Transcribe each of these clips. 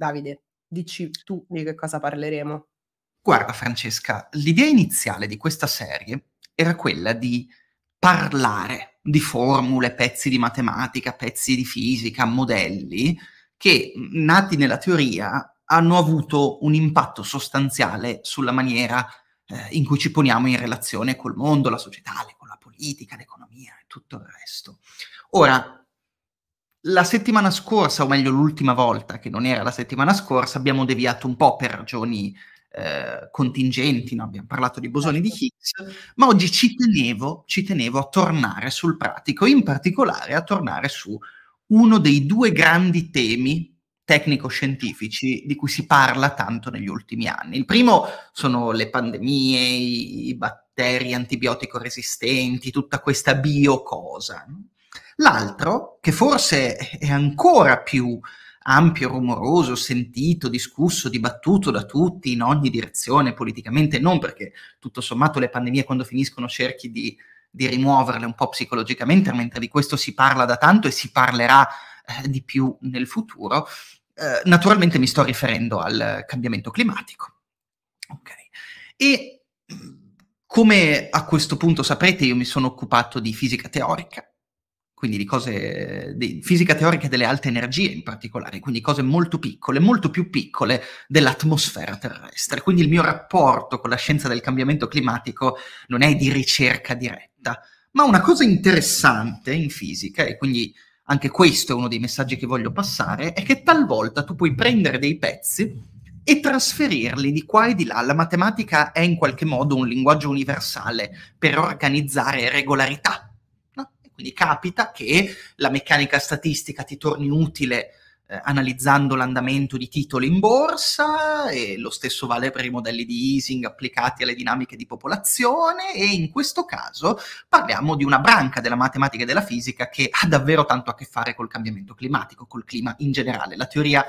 Davide, dici tu di che cosa parleremo. Guarda Francesca, l'idea iniziale di questa serie era quella di parlare di formule, pezzi di matematica, pezzi di fisica, modelli che nati nella teoria hanno avuto un impatto sostanziale sulla maniera eh, in cui ci poniamo in relazione col mondo, la società, con la politica, l'economia e tutto il resto. Ora, la settimana scorsa, o meglio l'ultima volta, che non era la settimana scorsa, abbiamo deviato un po' per ragioni eh, contingenti, no? abbiamo parlato di bosoni di certo. Higgs, ma oggi ci tenevo, ci tenevo a tornare sul pratico, in particolare a tornare su uno dei due grandi temi tecnico-scientifici di cui si parla tanto negli ultimi anni. Il primo sono le pandemie, i batteri antibiotico resistenti, tutta questa biocosa. No? L'altro, che forse è ancora più ampio, rumoroso, sentito, discusso, dibattuto da tutti in ogni direzione politicamente, non perché tutto sommato le pandemie quando finiscono cerchi di, di rimuoverle un po' psicologicamente, mentre di questo si parla da tanto e si parlerà eh, di più nel futuro, eh, naturalmente mi sto riferendo al cambiamento climatico. Okay. E come a questo punto saprete, io mi sono occupato di fisica teorica quindi di cose di fisica teorica delle alte energie in particolare, quindi cose molto piccole, molto più piccole dell'atmosfera terrestre. Quindi il mio rapporto con la scienza del cambiamento climatico non è di ricerca diretta, ma una cosa interessante in fisica, e quindi anche questo è uno dei messaggi che voglio passare, è che talvolta tu puoi prendere dei pezzi e trasferirli di qua e di là. La matematica è in qualche modo un linguaggio universale per organizzare regolarità quindi capita che la meccanica statistica ti torni utile eh, analizzando l'andamento di titoli in borsa e lo stesso vale per i modelli di easing applicati alle dinamiche di popolazione e in questo caso parliamo di una branca della matematica e della fisica che ha davvero tanto a che fare col cambiamento climatico, col clima in generale. La teoria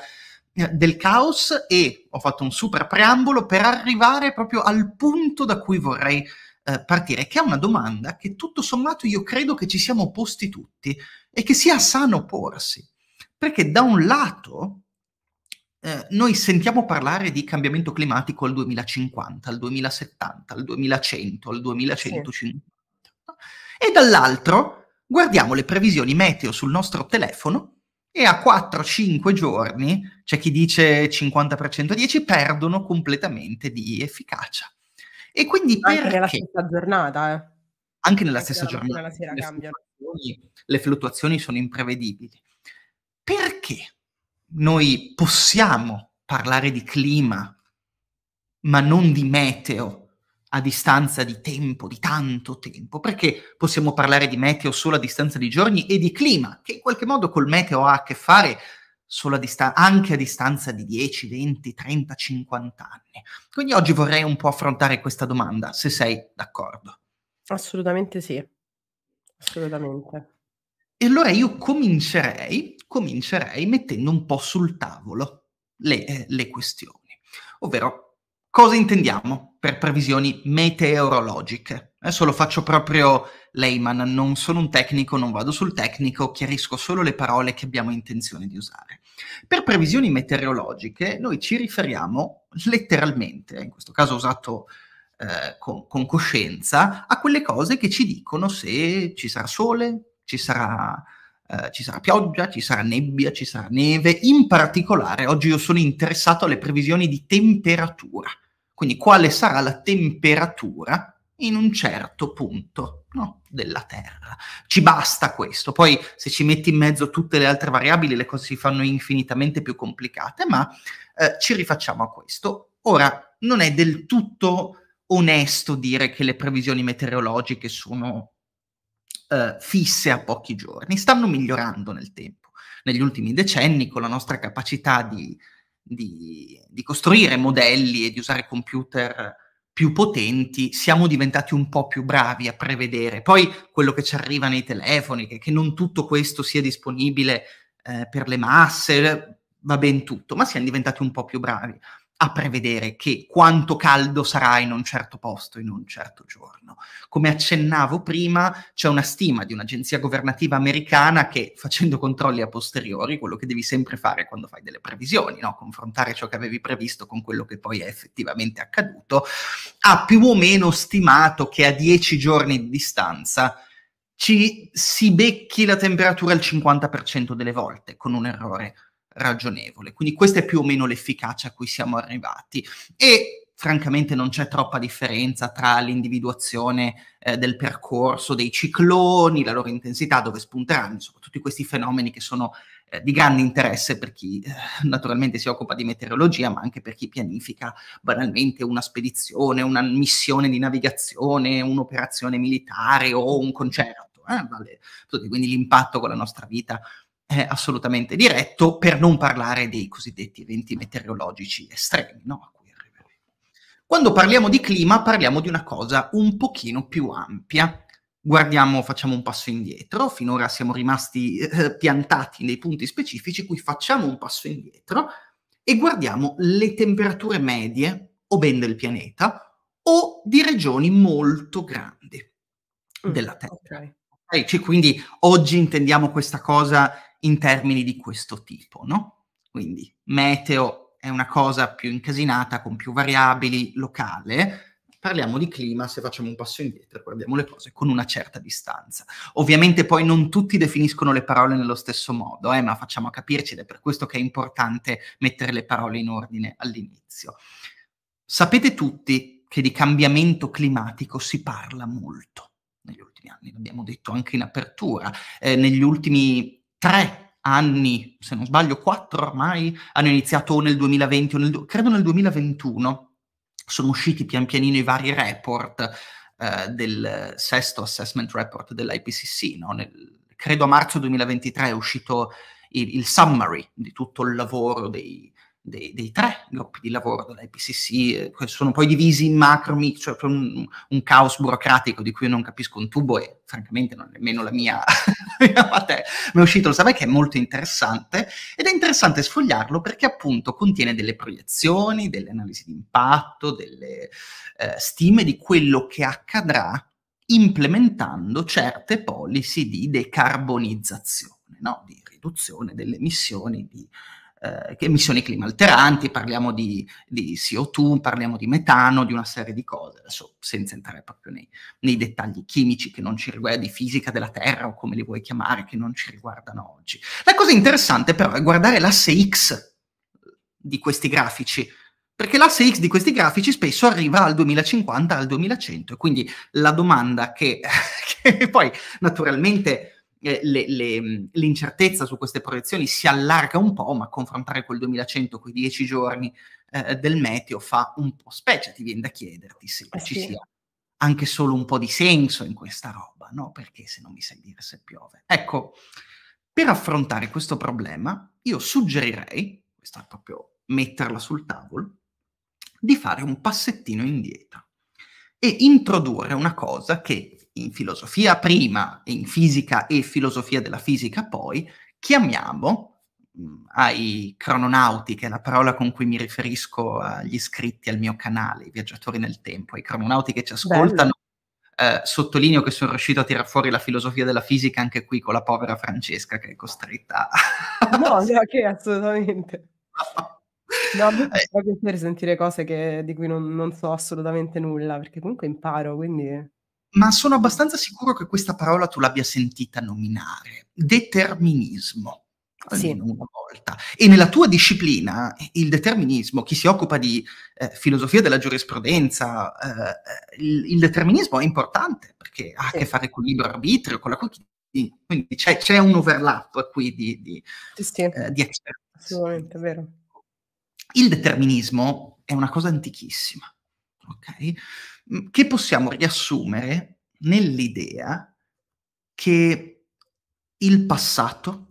eh, del caos e ho fatto un super preambolo per arrivare proprio al punto da cui vorrei eh, partire, che è una domanda che tutto sommato io credo che ci siamo posti tutti e che sia sano porsi. Perché da un lato eh, noi sentiamo parlare di cambiamento climatico al 2050, al 2070, al 2100, al 2150. Sì. E dall'altro guardiamo le previsioni meteo sul nostro telefono e a 4-5 giorni, c'è chi dice 50% 10, perdono completamente di efficacia. E quindi anche perché? nella stessa giornata, eh. Anche nella stessa nella giornata. Sera le, fluttuazioni, le fluttuazioni sono imprevedibili. Perché noi possiamo parlare di clima, ma non di meteo a distanza di tempo, di tanto tempo, perché possiamo parlare di meteo solo a distanza di giorni e di clima, che in qualche modo col meteo ha a che fare a distan- anche a distanza di 10, 20, 30, 50 anni. Quindi oggi vorrei un po' affrontare questa domanda, se sei d'accordo. Assolutamente sì, assolutamente. E allora io comincerei, comincerei mettendo un po' sul tavolo le, eh, le questioni, ovvero cosa intendiamo per previsioni meteorologiche? Adesso lo faccio proprio layman, non sono un tecnico, non vado sul tecnico, chiarisco solo le parole che abbiamo intenzione di usare. Per previsioni meteorologiche noi ci riferiamo letteralmente, in questo caso ho usato eh, con, con coscienza, a quelle cose che ci dicono se ci sarà sole, ci sarà eh, ci sarà pioggia, ci sarà nebbia, ci sarà neve. In particolare, oggi io sono interessato alle previsioni di temperatura. Quindi quale sarà la temperatura in un certo punto no, della Terra. Ci basta questo. Poi se ci metti in mezzo tutte le altre variabili le cose si fanno infinitamente più complicate, ma eh, ci rifacciamo a questo. Ora, non è del tutto onesto dire che le previsioni meteorologiche sono eh, fisse a pochi giorni, stanno migliorando nel tempo. Negli ultimi decenni, con la nostra capacità di, di, di costruire modelli e di usare computer più potenti, siamo diventati un po' più bravi a prevedere. Poi quello che ci arriva nei telefoni, che, che non tutto questo sia disponibile eh, per le masse, va ben tutto, ma siamo diventati un po' più bravi a prevedere che quanto caldo sarà in un certo posto in un certo giorno. Come accennavo prima, c'è una stima di un'agenzia governativa americana che facendo controlli a posteriori, quello che devi sempre fare quando fai delle previsioni, no? confrontare ciò che avevi previsto con quello che poi è effettivamente accaduto, ha più o meno stimato che a 10 giorni di distanza ci si becchi la temperatura al 50% delle volte con un errore ragionevole. Quindi questa è più o meno l'efficacia a cui siamo arrivati. E francamente non c'è troppa differenza tra l'individuazione eh, del percorso dei cicloni, la loro intensità, dove spunteranno, insomma, tutti questi fenomeni che sono eh, di grande interesse per chi eh, naturalmente si occupa di meteorologia, ma anche per chi pianifica banalmente una spedizione, una missione di navigazione, un'operazione militare o un concerto. Eh, vale. quindi l'impatto con la nostra vita eh, assolutamente diretto, per non parlare dei cosiddetti eventi meteorologici estremi, no? Quando parliamo di clima parliamo di una cosa un pochino più ampia. Guardiamo, facciamo un passo indietro, finora siamo rimasti eh, piantati nei punti specifici, qui facciamo un passo indietro e guardiamo le temperature medie o ben del pianeta o di regioni molto grandi mm, della Terra. Okay. quindi oggi intendiamo questa cosa in termini di questo tipo, no? Quindi meteo è una cosa più incasinata, con più variabili, locale. Parliamo di clima, se facciamo un passo indietro, guardiamo le cose con una certa distanza. Ovviamente poi non tutti definiscono le parole nello stesso modo, eh, ma facciamo capirci ed è per questo che è importante mettere le parole in ordine all'inizio. Sapete tutti che di cambiamento climatico si parla molto negli ultimi anni, l'abbiamo detto anche in apertura. Eh, negli ultimi tre anni, se non sbaglio quattro ormai, hanno iniziato o nel 2020 o nel, credo nel 2021, sono usciti pian pianino i vari report eh, del sesto assessment report dell'IPCC, no? nel, credo a marzo 2023 è uscito il, il, summary di tutto il lavoro dei, dei, dei, tre gruppi di lavoro dell'IPCC, che eh, sono poi divisi in macro, cioè un, un caos burocratico di cui non capisco un tubo e francamente non è nemmeno la mia, la mia materia. Mi è uscito, lo sapete, che è molto interessante ed è interessante sfogliarlo perché appunto contiene delle proiezioni, delle analisi di impatto, delle eh, stime di quello che accadrà implementando certe policy di decarbonizzazione, no? di riduzione delle emissioni, di eh, emissioni climalteranti, parliamo di, di, CO2, parliamo di metano, di una serie di cose, adesso senza entrare proprio nei, nei dettagli chimici che non ci riguardano, di fisica della Terra o come li vuoi chiamare, che non ci riguardano oggi. La cosa interessante però è guardare l'asse X di questi grafici, perché l'asse X di questi grafici spesso arriva al 2050, al 2100, e quindi la domanda che, che poi naturalmente eh, le, le, mm, l'incertezza su queste proiezioni si allarga un po', ma confrontare col 2100 quei dieci giorni eh, del meteo fa un po' specie, ti viene da chiederti se eh ci sia anche solo un po' di senso in questa roba, no? Perché se non mi sai dire se piove. Ecco, per affrontare questo problema, io suggerirei, questo è proprio metterla sul tavolo, di fare un passettino indietro e introdurre una cosa che in filosofia prima, in fisica e filosofia della fisica poi, chiamiamo mm, ai crononauti, che è la parola con cui mi riferisco agli iscritti al mio canale, i viaggiatori nel tempo, ai crononauti che ci ascoltano. Eh, sottolineo che sono riuscito a tirar fuori la filosofia della fisica anche qui con la povera Francesca che è costretta a... no, no, che assolutamente. No, a me fa eh. piacere sentire cose che, di cui non, non so assolutamente nulla, perché comunque imparo, quindi ma sono abbastanza sicuro che questa parola tu l'abbia sentita nominare, determinismo. Sì. Una volta. E nella tua disciplina, il determinismo, chi si occupa di eh, filosofia della giurisprudenza, eh, il, il, determinismo è importante perché ha sì. a che fare con il libero arbitrio, con la quindi c'è, c'è, un overlap qui di, di, sì, eh, di Assolutamente, vero. Il determinismo è una cosa antichissima, ok? che possiamo riassumere nell'idea che il passato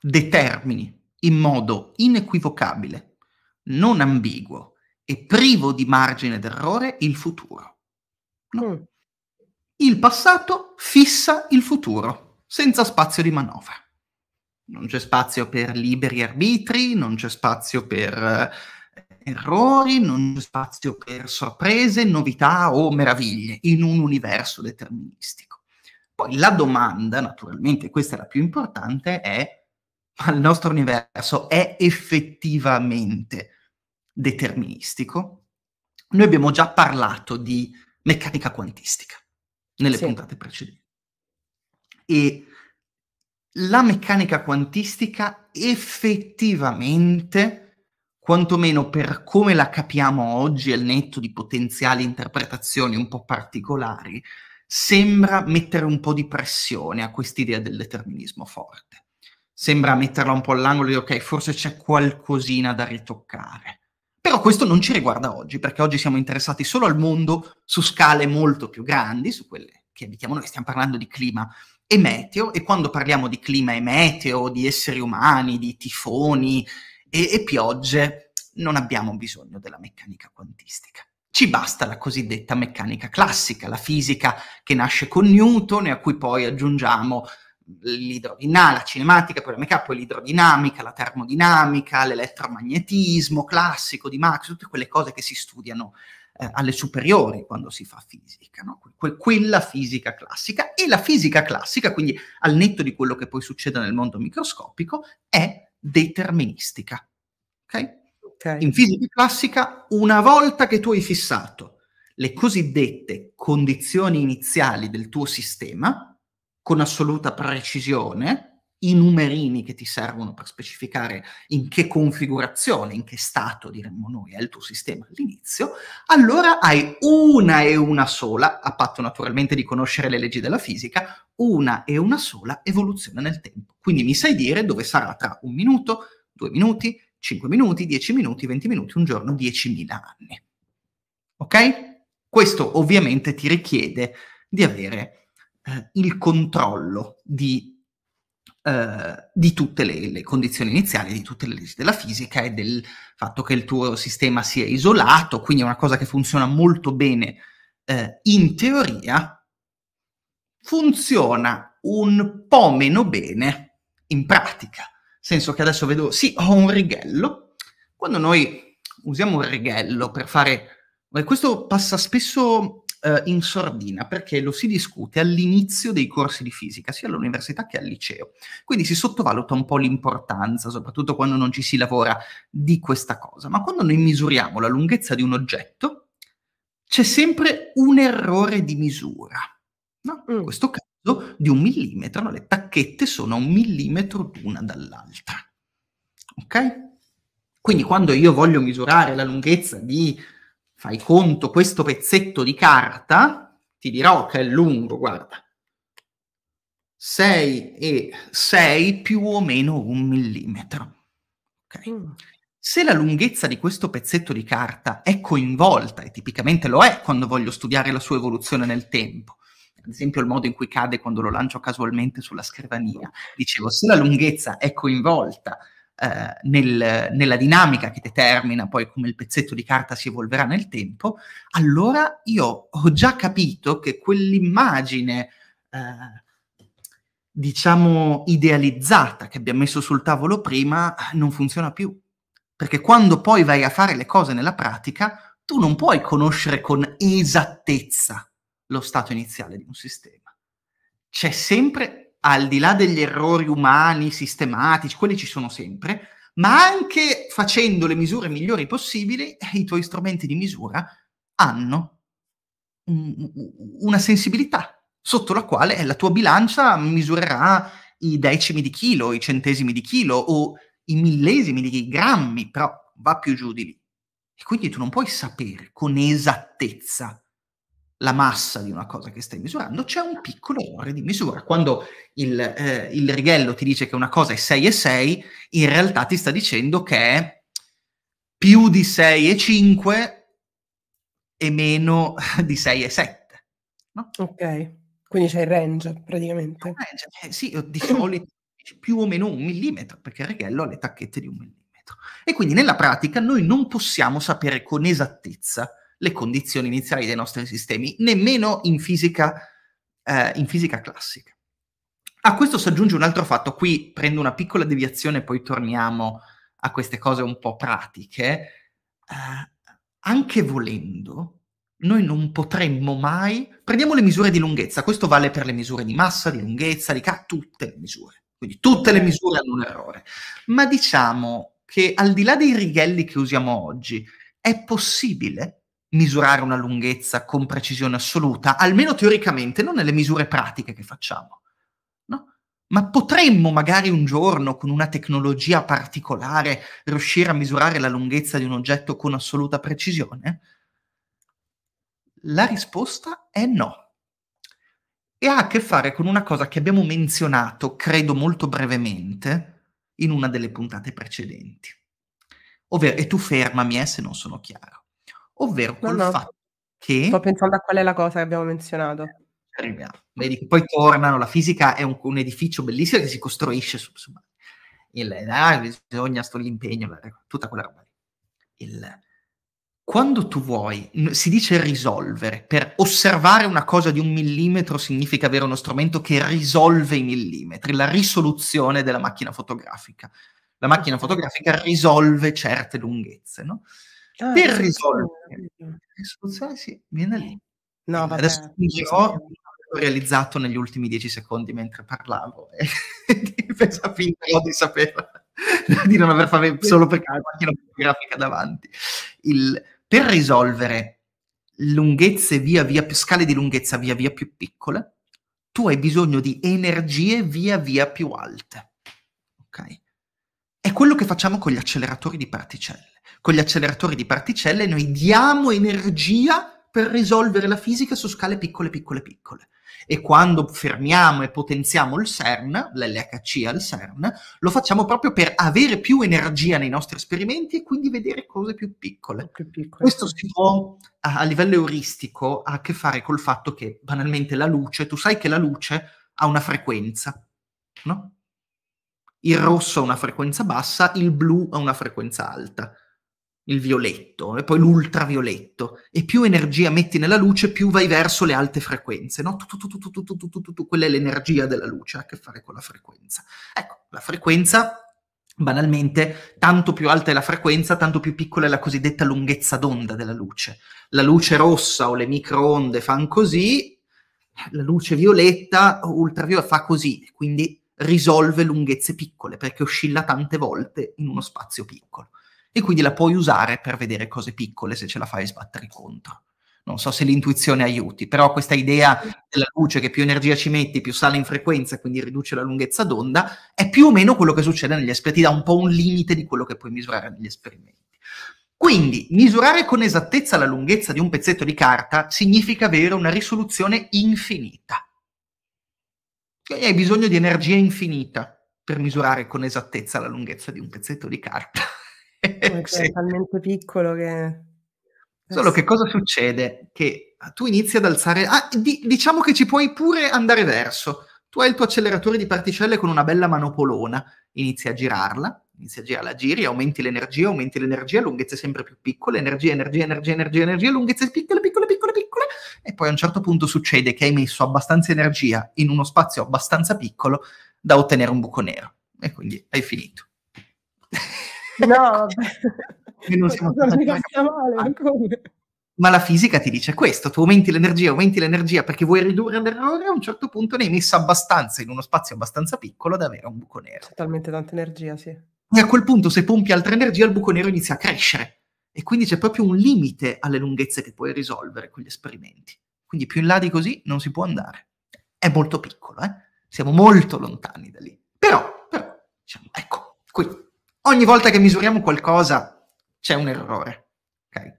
determini in modo inequivocabile, non ambiguo e privo di margine d'errore il futuro. No. Mm. Il passato fissa il futuro, senza spazio di manovra. Non c'è spazio per liberi arbitri, non c'è spazio per eh, errori, non c'è spazio per sorprese, novità o meraviglie in un universo deterministico. Poi la domanda, naturalmente questa è la più importante, è ma il nostro universo è effettivamente deterministico? Noi abbiamo già parlato di meccanica quantistica nelle sì. puntate precedenti. E la meccanica quantistica effettivamente quantomeno per come la capiamo oggi, al netto di potenziali interpretazioni un po' particolari, sembra mettere un po' di pressione a quest'idea del determinismo forte. Sembra metterla un po' all'angolo di ok, forse c'è qualcosina da ritoccare. Però questo non ci riguarda oggi, perché oggi siamo interessati solo al mondo su scale molto più grandi, su quelle che abitiamo noi, stiamo parlando di clima e meteo, e quando parliamo di clima e meteo, di esseri umani, di tifoni, e, e piogge, non abbiamo bisogno della meccanica quantistica. Ci basta la cosiddetta meccanica classica, la fisica che nasce con Newton e a cui poi aggiungiamo l'idrodinamica, la cinematica, poi la meccanica, poi l'idrodinamica, la termodinamica, l'elettromagnetismo classico di Max, tutte quelle cose che si studiano eh, alle superiori quando si fa fisica, no? que- quella fisica classica. E la fisica classica, quindi al netto di quello che poi succede nel mondo microscopico, è deterministica. Okay? Okay. In fisica classica, una volta che tu hai fissato le cosiddette condizioni iniziali del tuo sistema, con assoluta precisione, i numerini che ti servono per specificare in che configurazione, in che stato, diremmo noi, è il tuo sistema all'inizio, allora hai una e una sola, a patto naturalmente di conoscere le leggi della fisica, una e una sola evoluzione nel tempo. Quindi mi sai dire dove sarà tra un minuto, due minuti, cinque minuti, dieci minuti, venti minuti, un giorno, diecimila anni. Ok? Questo ovviamente ti richiede di avere eh, il controllo di eh, di tutte le, le, condizioni iniziali, di tutte le leggi della fisica e del fatto che il tuo sistema sia isolato, quindi è una cosa che funziona molto bene eh, in teoria, funziona un po' meno bene in pratica. Nel senso che adesso vedo, sì, ho un righello, quando noi usiamo un righello per fare... Questo passa spesso eh, in sordina perché lo si discute all'inizio dei corsi di fisica, sia all'università che al liceo. Quindi si sottovaluta un po' l'importanza, soprattutto quando non ci si lavora, di questa cosa. Ma quando noi misuriamo la lunghezza di un oggetto, c'è sempre un errore di misura. No? In mm. questo caso di un millimetro, no? le tacchette sono a un millimetro l'una dall'altra. Ok? Quindi quando io voglio misurare la lunghezza di fai conto questo pezzetto di carta, ti dirò che è lungo, guarda, 6 e 6 più o meno un millimetro. Okay. Mm. Se la lunghezza di questo pezzetto di carta è coinvolta, e tipicamente lo è quando voglio studiare la sua evoluzione nel tempo, ad esempio il modo in cui cade quando lo lancio casualmente sulla scrivania, dicevo, se la lunghezza è coinvolta eh, nel, nella dinamica che determina poi come il pezzetto di carta si evolverà nel tempo, allora io ho già capito che quell'immagine, eh, diciamo, idealizzata che abbiamo messo sul tavolo prima eh, non funziona più. Perché quando poi vai a fare le cose nella pratica, tu non puoi conoscere con esattezza lo stato iniziale di un sistema. C'è sempre al di là degli errori umani, sistematici, quelli ci sono sempre, ma anche facendo le misure migliori possibili, eh, i tuoi strumenti di misura hanno una sensibilità sotto la quale eh, la tua bilancia misurerà i decimi di chilo, i centesimi di chilo o i millesimi di grammi, però va più giù di lì. E quindi tu non puoi sapere con esattezza la massa di una cosa che stai misurando, c'è un piccolo errore di misura. Quando il, eh, il, righello ti dice che una cosa è 6 e 6, in realtà ti sta dicendo che è più di 6 e 5 e meno di 6 e 7. No? Ok, quindi c'è il range praticamente. Il range, eh, sì, di solito più o meno un millimetro, perché il righello ha le tacchette di un millimetro. E quindi nella pratica noi non possiamo sapere con esattezza le condizioni iniziali dei nostri sistemi, nemmeno in fisica, eh, in fisica classica. A questo si aggiunge un altro fatto, qui prendo una piccola deviazione e poi torniamo a queste cose un po' pratiche. Eh, anche volendo, noi non potremmo mai... Prendiamo le misure di lunghezza, questo vale per le misure di massa, di lunghezza, di K, tutte le misure. Quindi tutte le misure hanno un errore. Ma diciamo che al di là dei righelli che usiamo oggi, è possibile misurare una lunghezza con precisione assoluta, almeno teoricamente, non nelle misure pratiche che facciamo. No? Ma potremmo magari un giorno, con una tecnologia particolare, riuscire a misurare la lunghezza di un oggetto con assoluta precisione? La risposta è no. E ha a che fare con una cosa che abbiamo menzionato, credo molto brevemente, in una delle puntate precedenti. Ovvero, e tu fermami eh, se non sono chiaro ovvero col no, no. fatto che... Sto pensando a qual è la cosa che abbiamo menzionato. Arriviamo. Vedi che poi tornano, la fisica è un, un edificio bellissimo che si costruisce su, su il, ah, bisogna sto l'impegno, ecco, tutta quella roba lì. Il, quando tu vuoi, si dice risolvere, per osservare una cosa di un millimetro significa avere uno strumento che risolve i millimetri, la risoluzione della macchina fotografica. La macchina fotografica risolve certe lunghezze, no? Ah, per risolvere le soluzioni, sì, viene lì. Eh. No, vabbè, Adesso ho realizzato negli ultimi dieci secondi mentre parlavo e finirò di sapere di non aver fatto solo perché ho la macchina fotografica davanti. Il, per risolvere lunghezze via via più scale di lunghezza via via più piccole, tu hai bisogno di energie via via più alte. Ok? È quello che facciamo con gli acceleratori di particelle. Con gli acceleratori di particelle noi diamo energia per risolvere la fisica su scale piccole, piccole, piccole. E quando fermiamo e potenziamo il CERN, l'LHC al CERN, lo facciamo proprio per avere più energia nei nostri esperimenti e quindi vedere cose più piccole. Più piccole. Questo si può, a, livello euristico, ha a che fare col fatto che banalmente la luce, tu sai che la luce ha una frequenza, no? Il rosso ha una frequenza bassa, il blu ha una frequenza alta, il violetto e poi l'ultravioletto. E più energia metti nella luce, più vai verso le alte frequenze, no? Tutto, quella è l'energia della luce, ha a che fare con la frequenza. Ecco, la frequenza Banalmente, tanto più alta è la frequenza, tanto più piccola è la cosiddetta lunghezza d'onda della luce. La luce rossa o le microonde fanno così, la luce violetta o ultravioletta fa così, quindi risolve lunghezze piccole, perché oscilla tante volte in uno spazio piccolo. E quindi la puoi usare per vedere cose piccole se ce la fai sbattere contro. Non so se l'intuizione aiuti, però questa idea della luce che più energia ci metti, più sale in frequenza, quindi riduce la lunghezza d'onda, è più o meno quello che succede negli esperimenti, dà un po' un limite di quello che puoi misurare negli esperimenti. Quindi misurare con esattezza la lunghezza di un pezzetto di carta significa avere una risoluzione infinita hai bisogno di energia infinita per misurare con esattezza la lunghezza di un pezzetto di carta. Eh, sì. È talmente piccolo che... Solo che cosa succede? Che ah, tu inizi ad alzare... Ah, di, diciamo che ci puoi pure andare verso. Tu hai il tuo acceleratore di particelle con una bella manopolona, inizi a girarla, inizi a girarla, giri, aumenti l'energia, aumenti l'energia, lunghezze sempre più piccole, energia, energia, energia, energia, energia, lunghezze piccole, piccole, piccole e poi a un certo punto succede che hai messo abbastanza energia in uno spazio abbastanza piccolo da ottenere un buco nero e quindi hai finito. No, non siamo non male, ah. come? Ma la fisica ti dice questo, tu aumenti l'energia, aumenti l'energia perché vuoi ridurre l'errore, a un certo punto ne hai messo abbastanza in uno spazio abbastanza piccolo da avere un buco nero. C'è talmente tanta energia, sì. E a quel punto se pompi altra energia il buco nero inizia a crescere e quindi c'è proprio un limite alle lunghezze che puoi risolvere con gli esperimenti. Quindi più in là di così non si può andare. È molto piccolo, eh? siamo molto lontani da lì. Però, però diciamo, ecco, quindi ogni volta che misuriamo qualcosa c'è un errore. Okay?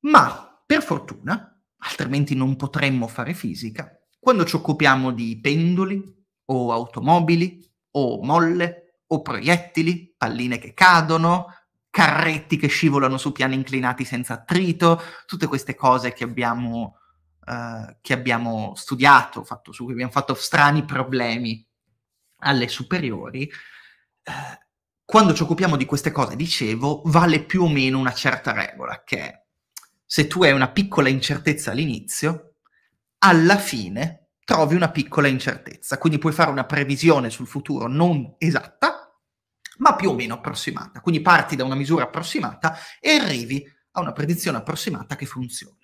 Ma per fortuna, altrimenti non potremmo fare fisica, quando ci occupiamo di pendoli o automobili o molle o proiettili, palline che cadono, carretti che scivolano su piani inclinati senza attrito, tutte queste cose che abbiamo, eh, che abbiamo studiato, fatto, su cui abbiamo fatto strani problemi alle superiori. Eh, quando ci occupiamo di queste cose, dicevo, vale più o meno una certa regola, che è se tu hai una piccola incertezza all'inizio, alla fine trovi una piccola incertezza, quindi puoi fare una previsione sul futuro non esatta, ma più o meno approssimata. Quindi parti da una misura approssimata e arrivi a una predizione approssimata che funziona.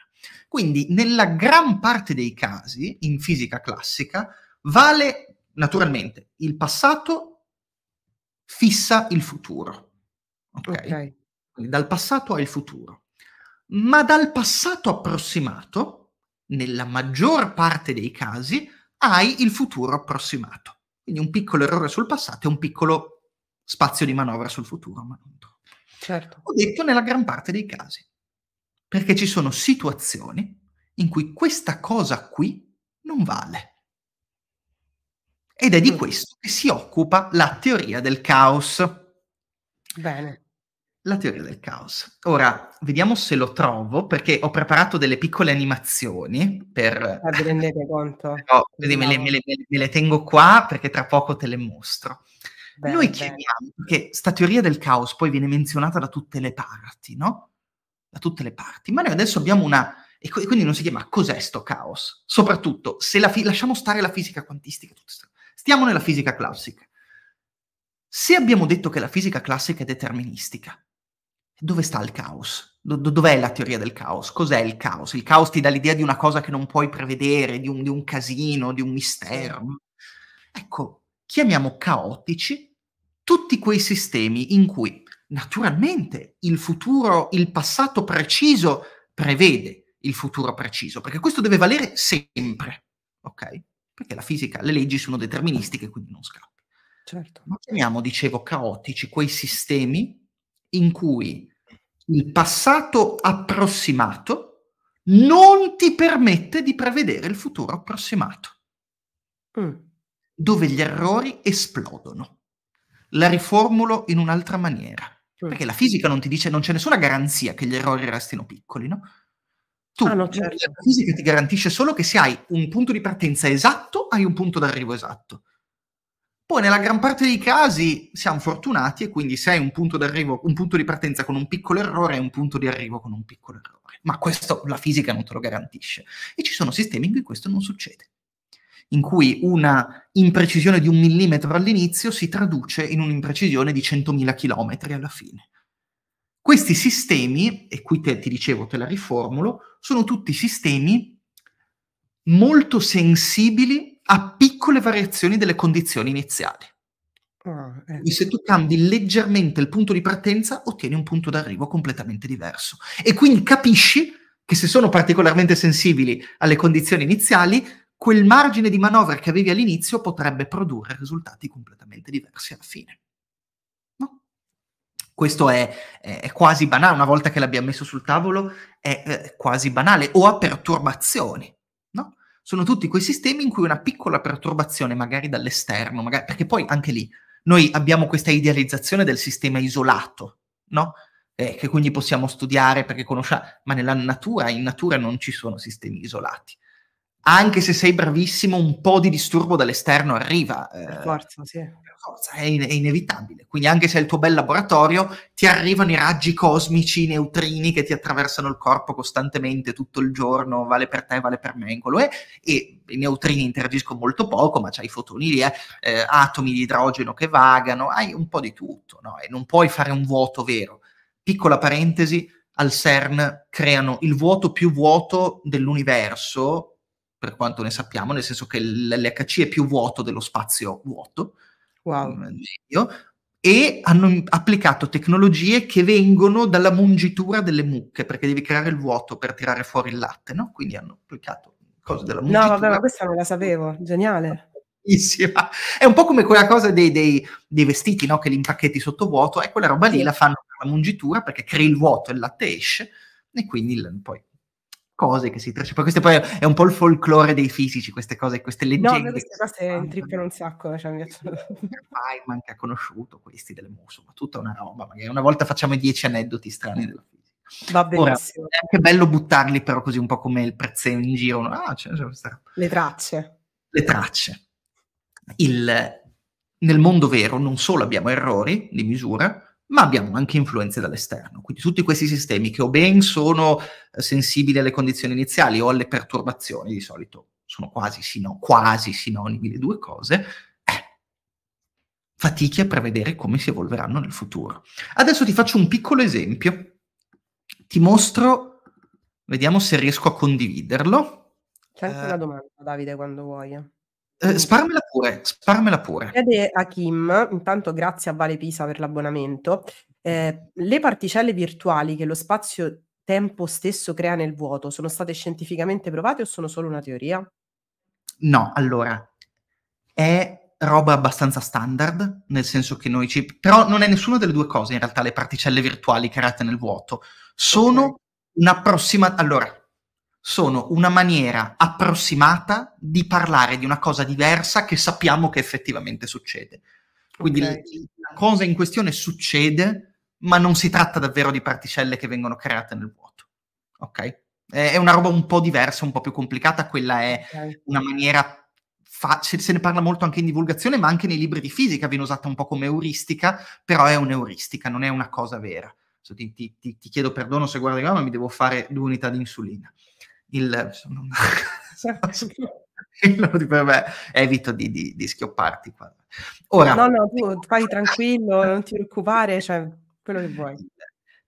Quindi nella gran parte dei casi in fisica classica vale naturalmente il passato fissa il futuro. Ok? okay. dal passato al futuro. Ma dal passato approssimato, nella maggior parte dei casi, hai il futuro approssimato. Quindi un piccolo errore sul passato è un piccolo spazio di manovra sul futuro, ma non troppo. Certo. Ho detto nella gran parte dei casi, perché ci sono situazioni in cui questa cosa qui non vale. Ed è di mm. questo che si occupa la teoria del caos. Bene. La teoria del caos. Ora, vediamo se lo trovo, perché ho preparato delle piccole animazioni per... Ah, vi rendete conto? Però, vedi, me, me, me le tengo qua perché tra poco te le mostro. Beh, Noi chiediamo, perché sta teoria del caos poi viene menzionata da tutte le parti, no? Da tutte le parti. Ma noi adesso abbiamo una... E quindi non si chiama cos'è sto caos? Soprattutto se la fi- lasciamo stare la fisica quantistica, stiamo nella fisica classica. Se abbiamo detto che la fisica classica è deterministica, dove sta il caos? dov'è la teoria del caos? Cos'è il caos? Il caos ti dà l'idea di una cosa che non puoi prevedere, di un, di un casino, di un mistero. Ecco, chiamiamo caotici tutti quei sistemi in cui naturalmente il futuro, il passato preciso prevede il futuro preciso, perché questo deve valere sempre, ok? Perché la fisica, le leggi sono deterministiche, quindi non scappa. Certo. Ma chiamiamo, dicevo, caotici quei sistemi in cui il passato approssimato non ti permette di prevedere il futuro approssimato, mm. dove gli errori esplodono la riformulo in un'altra maniera. Mm. Perché la fisica non ti dice, non c'è nessuna garanzia che gli errori restino piccoli, no? Tu, ah, no, certo. la fisica ti garantisce solo che se hai un punto di partenza esatto, hai un punto d'arrivo esatto. Poi nella gran parte dei casi siamo fortunati e quindi se hai un punto, un punto di partenza con un piccolo errore, hai un punto di arrivo con un piccolo errore. Ma questo la fisica non te lo garantisce. E ci sono sistemi in cui questo non succede in cui una imprecisione di un millimetro all'inizio si traduce in un'imprecisione di 100.000 chilometri alla fine. Questi sistemi, e qui te, ti dicevo, te la riformulo, sono tutti sistemi molto sensibili a piccole variazioni delle condizioni iniziali. Oh, eh. se tu cambi leggermente il punto di partenza, ottieni un punto d'arrivo completamente diverso. E quindi capisci che se sono particolarmente sensibili alle condizioni iniziali, quel margine di manovra che avevi all'inizio potrebbe produrre risultati completamente diversi alla fine. No? Questo è, è, quasi banale, una volta che l'abbiamo messo sul tavolo è, è eh, quasi banale, o a perturbazioni. Sono tutti quei sistemi in cui una piccola perturbazione, magari dall'esterno, magari, perché poi anche lì noi abbiamo questa idealizzazione del sistema isolato, no? Eh, che quindi possiamo studiare perché conosciamo, ma nella natura, in natura non ci sono sistemi isolati anche se sei bravissimo, un po' di disturbo dall'esterno arriva. Eh, forza, sì. forza, è, in- è, inevitabile. Quindi anche se è il tuo bel laboratorio, ti arrivano i raggi cosmici, i neutrini che ti attraversano il corpo costantemente tutto il giorno, vale per te, vale per me, in quello è, e i neutrini interagiscono molto poco, ma c'hai i fotoni lì, eh, eh atomi di idrogeno che vagano, hai un po' di tutto, no? E non puoi fare un vuoto vero. Piccola parentesi, al CERN creano il vuoto più vuoto dell'universo per quanto ne sappiamo, nel senso che l'LHC è più vuoto dello spazio vuoto. Wow. Mm, Meglio, e hanno applicato tecnologie che vengono dalla mungitura delle mucche, perché devi creare il vuoto per tirare fuori il latte, no? Quindi hanno applicato cose della mungitura. No, vabbè, ma questa non la sapevo, geniale. Bellissima. È un po' come quella cosa dei, dei, dei vestiti, no? Che li impacchetti sotto vuoto, e quella roba lì la fanno per la mungitura, perché crei il vuoto e il latte esce, e quindi poi cose che si trascinano. Questo poi è un po' il folklore dei fisici, queste cose, queste leggende. No, queste cose trippiano un sacco. Cioè, mi Feynman che ha conosciuto questi delle muso, ma tutta una roba. Magari una volta facciamo i dieci aneddoti strani della fisica. Va benissimo. Ora, è anche bello buttarli però così un po' come il prezzemolo in giro. Ah, c'è, c'è questa... Le tracce. Le tracce. Il... Nel mondo vero non solo abbiamo errori di misura, ma abbiamo anche influenze dall'esterno. Quindi tutti questi sistemi che o ben sono eh, sensibili alle condizioni iniziali o alle perturbazioni, di solito sono quasi, sino, quasi sinonimi le due cose, eh, fatichi a prevedere come si evolveranno nel futuro. Adesso ti faccio un piccolo esempio, ti mostro, vediamo se riesco a condividerlo. C'è certo, anche eh, una domanda, Davide, quando vuoi. Eh, mm. sparmela pure, sparamela pure. Chiede a Kim, intanto grazie a Vale Pisa per l'abbonamento, eh, le particelle virtuali che lo spazio-tempo stesso crea nel vuoto sono state scientificamente provate o sono solo una teoria? No, allora, è roba abbastanza standard, nel senso che noi ci... però non è nessuna delle due cose in realtà le particelle virtuali create nel vuoto, sono okay. una prossima... Allora, sono una maniera approssimata di parlare di una cosa diversa che sappiamo che effettivamente succede. Quindi okay. la cosa in questione succede, ma non si tratta davvero di particelle che vengono create nel vuoto. Ok? È una roba un po' diversa, un po' più complicata, quella è okay. una maniera Fa, se, ne parla molto anche in divulgazione, ma anche nei libri di fisica viene usata un po' come euristica, però è un'euristica, non è una cosa vera. Ti, ti, ti, chiedo perdono se guardi, qua, ma mi devo fare due unità di insulina il... Dico, evito di, di, di, schiopparti qua. Ora, no, no, tu fai tranquillo, non ti preoccupare, cioè quello che vuoi.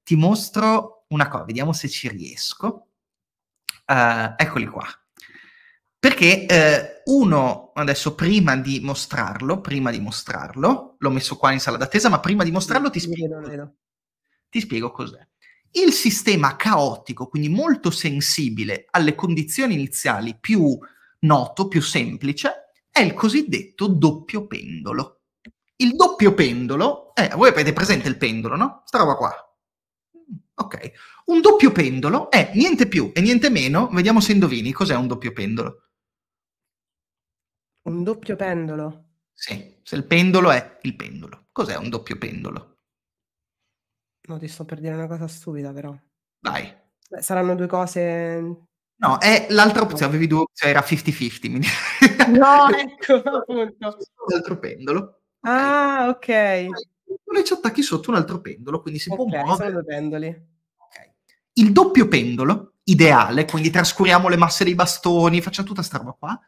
Ti mostro una cosa, vediamo se ci riesco. Uh, eccoli qua. Perché uh, uno, adesso prima di mostrarlo, prima di mostrarlo, l'ho messo qua in sala d'attesa, ma prima di mostrarlo ti spiego, ti spiego cos'è. Il sistema caotico, quindi molto sensibile alle condizioni iniziali più noto, più semplice, è il cosiddetto doppio pendolo. Il doppio pendolo, eh, voi avete presente il pendolo, no? Sta roba qua. Mm, ok. Un doppio pendolo è niente più e niente meno, vediamo se indovini cos'è un doppio pendolo. Un doppio pendolo? Sì, se il pendolo è il pendolo. Cos'è un doppio pendolo? No, ti sto per dire una cosa stupida, però. Dai. Beh, saranno due cose mm, No, e eh, l'altra opzione, avevi due opzioni, era 50-50. Quindi... No, ecco, appunto. Un pendolo. Ah, ok. Noi ci attacchi sotto un altro pendolo, quindi si okay, può muovere. Sono due pendoli. Okay. Il doppio pendolo, ideale, quindi trascuriamo le masse dei bastoni, facciamo tutta questa roba qua,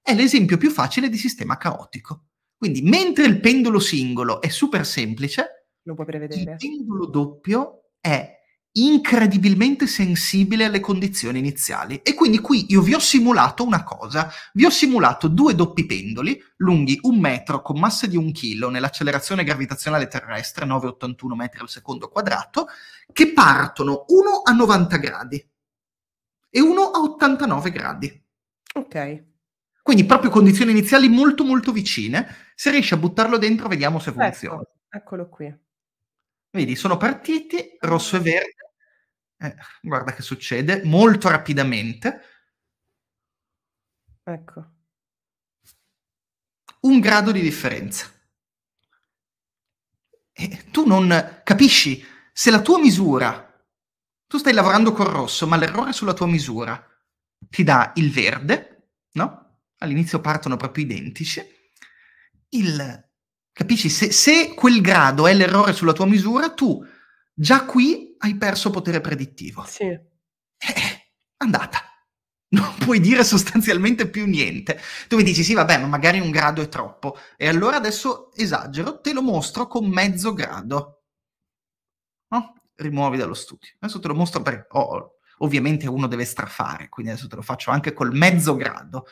è l'esempio più facile di sistema caotico. Quindi mentre il pendolo singolo è super semplice, lo puoi prevedere. Il pendolo doppio è incredibilmente sensibile alle condizioni iniziali e quindi qui io vi ho simulato una cosa, vi ho simulato due doppi pendoli lunghi un metro con massa di un chilo nell'accelerazione gravitazionale terrestre 9,81 metri al secondo quadrato che partono uno a 90 gradi e uno a 89 gradi. Ok. Quindi proprio condizioni iniziali molto molto vicine, se riesci a buttarlo dentro vediamo se ecco, funziona. Ecco, eccolo qui. Vedi, sono partiti rosso e verde. Eh, guarda che succede molto rapidamente. Ecco. Un grado di differenza. E eh, tu non capisci se la tua misura, tu stai lavorando col rosso, ma l'errore sulla tua misura ti dà il verde, no? All'inizio partono proprio identici. Il Capisci? Se, se quel grado è l'errore sulla tua misura, tu già qui hai perso potere predittivo. Sì. Eh, eh, andata. Non puoi dire sostanzialmente più niente. Tu mi dici, sì, vabbè, ma magari un grado è troppo. E allora adesso esagero, te lo mostro con mezzo grado. No? Rimuovi dallo studio. Adesso te lo mostro perché, oh, oh, ovviamente uno deve strafare, quindi adesso te lo faccio anche col mezzo grado.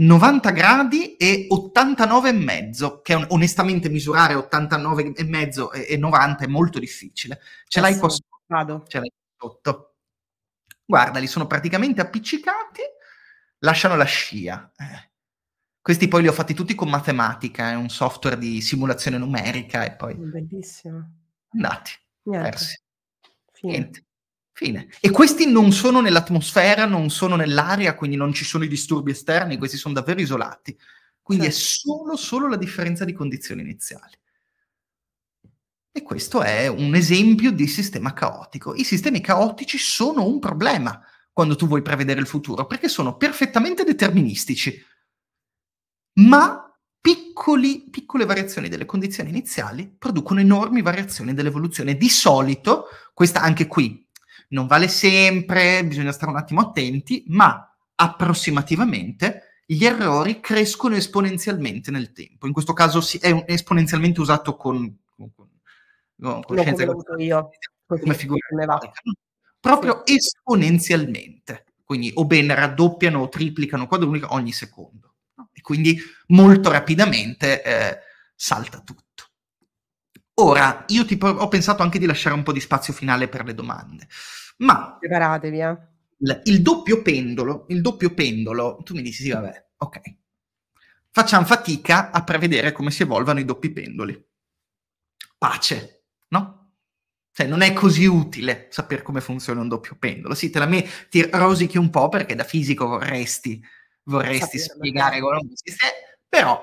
90 gradi e 89 e mezzo, che onestamente misurare 89 e, mezzo e 90 è molto difficile. Ce l'hai eh qua sotto. Ce l'hai sotto. Guarda, li sono praticamente appiccicati, lasciano la scia. Eh. Questi poi li ho fatti tutti con matematica, è eh, un software di simulazione numerica e poi... Bellissimo. Andati, Niente. persi. Niente. Fine. E questi non sono nell'atmosfera, non sono nell'aria, quindi non ci sono i disturbi esterni, questi sono davvero isolati. Quindi certo. è solo, solo la differenza di condizioni iniziali. E questo è un esempio di sistema caotico. I sistemi caotici sono un problema quando tu vuoi prevedere il futuro, perché sono perfettamente deterministici, ma piccoli, piccole variazioni delle condizioni iniziali producono enormi variazioni dell'evoluzione. Di solito, questa anche qui non vale sempre, bisogna stare un attimo attenti, ma approssimativamente gli errori crescono esponenzialmente nel tempo. In questo caso è esponenzialmente usato con, con, con, con scienza come io. come figura. Proprio sì. esponenzialmente. Quindi o ben raddoppiano o triplicano, quadruplicano ogni secondo. No? E quindi molto rapidamente eh, salta tutto. Ora, io pro- ho pensato anche di lasciare un po' di spazio finale per le domande. Ma preparatevi, eh. il, il doppio pendolo, il doppio pendolo, tu mi dici sì, vabbè, ok. Facciamo fatica a prevedere come si evolvano i doppi pendoli. Pace, no? Cioè, non è così utile sapere come funziona un doppio pendolo. Sì, te la me- ti rosichi un po' perché da fisico vorresti, vorresti Sapere spiegare come certo. esiste, però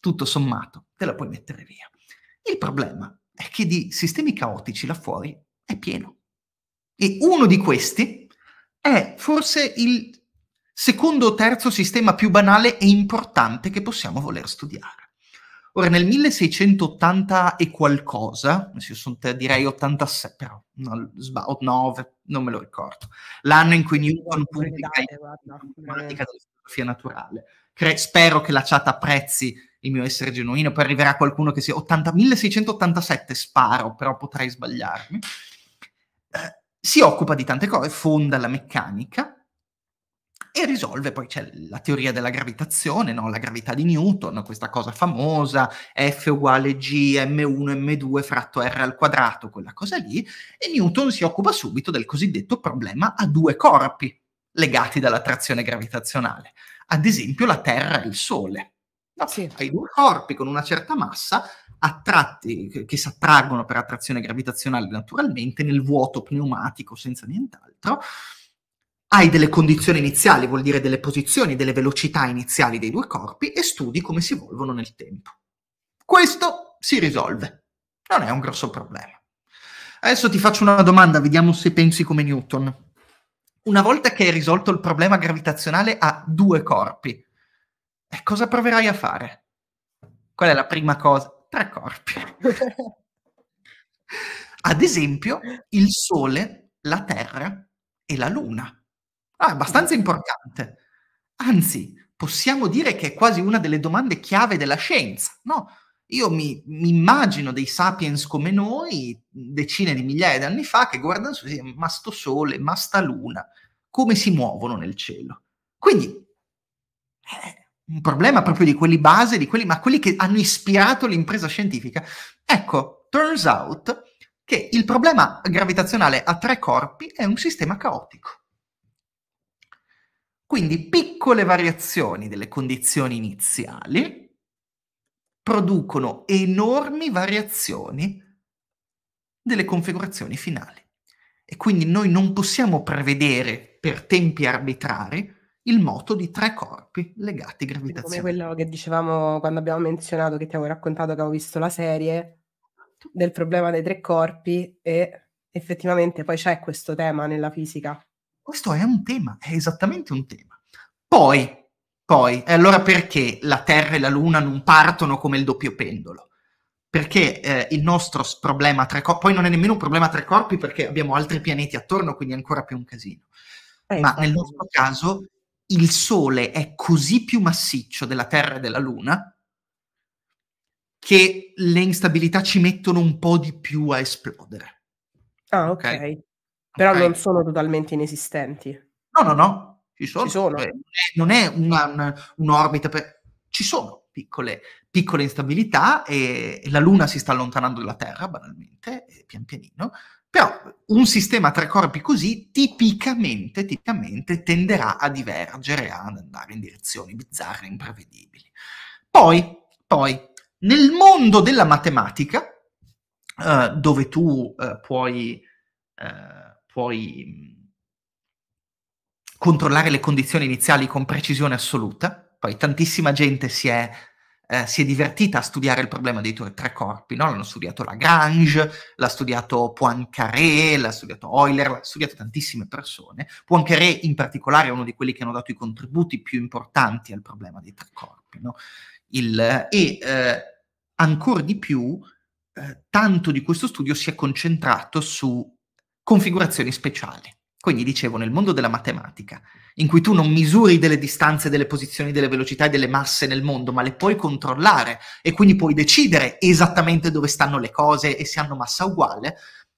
tutto sommato te la puoi mettere via. Il problema è che di sistemi caotici là fuori è pieno. E uno di questi è forse il secondo o terzo sistema più banale e importante che possiamo voler studiare. Ora, nel 1680 e qualcosa, direi 87, però no, 9, non me lo ricordo, l'anno in cui Newton pubblica la matematica della filosofia naturale. Cre- spero che la chat apprezzi il mio essere genuino, poi arriverà qualcuno che sia 80, 1687, sparo, però potrei sbagliarmi. Eh, si occupa di tante cose, fonda la meccanica e risolve, poi c'è la teoria della gravitazione, no? la gravità di Newton, questa cosa famosa, F uguale G, M1, M2 fratto R al quadrato, quella cosa lì, e Newton si occupa subito del cosiddetto problema a due corpi legati dalla gravitazionale, ad esempio la Terra e il Sole. No? Sì. Hai due corpi con una certa massa attratti, che, che si attraggono per attrazione gravitazionale naturalmente nel vuoto pneumatico senza nient'altro, hai delle condizioni iniziali, vuol dire delle posizioni, delle velocità iniziali dei due corpi e studi come si evolvono nel tempo. Questo si risolve, non è un grosso problema. Adesso ti faccio una domanda, vediamo se pensi come Newton. Una volta che hai risolto il problema gravitazionale a due corpi, eh, cosa proverai a fare? Qual è la prima cosa? tre corpi. Ad esempio, il Sole, la Terra e la Luna. Ah, abbastanza importante. Anzi, possiamo dire che è quasi una delle domande chiave della scienza, no? Io mi, mi, immagino dei sapiens come noi, decine di migliaia di anni fa, che guardano su e dicono, ma sto sole, ma sta luna, come si muovono nel cielo. Quindi, eh, un problema proprio di quelli base, di quelli, ma quelli che hanno ispirato l'impresa scientifica. Ecco, turns out che il problema gravitazionale a tre corpi è un sistema caotico. Quindi piccole variazioni delle condizioni iniziali producono enormi variazioni delle configurazioni finali. E quindi noi non possiamo prevedere per tempi arbitrari il moto di tre corpi legati gravitazionalmente. Come quello che dicevamo quando abbiamo menzionato, che ti avevo raccontato che avevo visto la serie del problema dei tre corpi e effettivamente poi c'è questo tema nella fisica. Questo è un tema, è esattamente un tema. Poi, poi, e allora perché la Terra e la Luna non partono come il doppio pendolo? Perché eh, il nostro problema tre corpi, poi non è nemmeno un problema tre corpi perché abbiamo altri pianeti attorno, quindi è ancora più un casino. Eh, Ma nel nostro caso il Sole è così più massiccio della Terra e della Luna che le instabilità ci mettono un po' di più a esplodere. Ah, ok. okay. Però okay. non sono totalmente inesistenti. No, no, no, ci sono. Ci sono. Beh, non è una, una, un'orbita, per... ci sono piccole, piccole instabilità e, e, la Luna si sta allontanando dalla Terra, banalmente, pian pianino, però un sistema a tre corpi così tipicamente, tipicamente tenderà a divergere, ad andare in direzioni bizzarre, imprevedibili. Poi, poi nel mondo della matematica, eh, dove tu eh, puoi, eh, puoi mm, controllare le condizioni iniziali con precisione assoluta, poi tantissima gente si è eh, si è divertita a studiare il problema dei tre corpi, no? L'hanno studiato Lagrange, l'ha studiato Poincaré, l'ha studiato Euler, l'ha studiato tantissime persone. Poincaré in particolare è uno di quelli che hanno dato i contributi più importanti al problema dei tre corpi, no? il, e eh, ancora di più, eh, tanto di questo studio si è concentrato su configurazioni speciali quindi dicevo, nel mondo della matematica, in cui tu non misuri delle distanze, delle posizioni, delle velocità e delle masse nel mondo, ma le puoi controllare e quindi puoi decidere esattamente dove stanno le cose e se hanno massa uguale,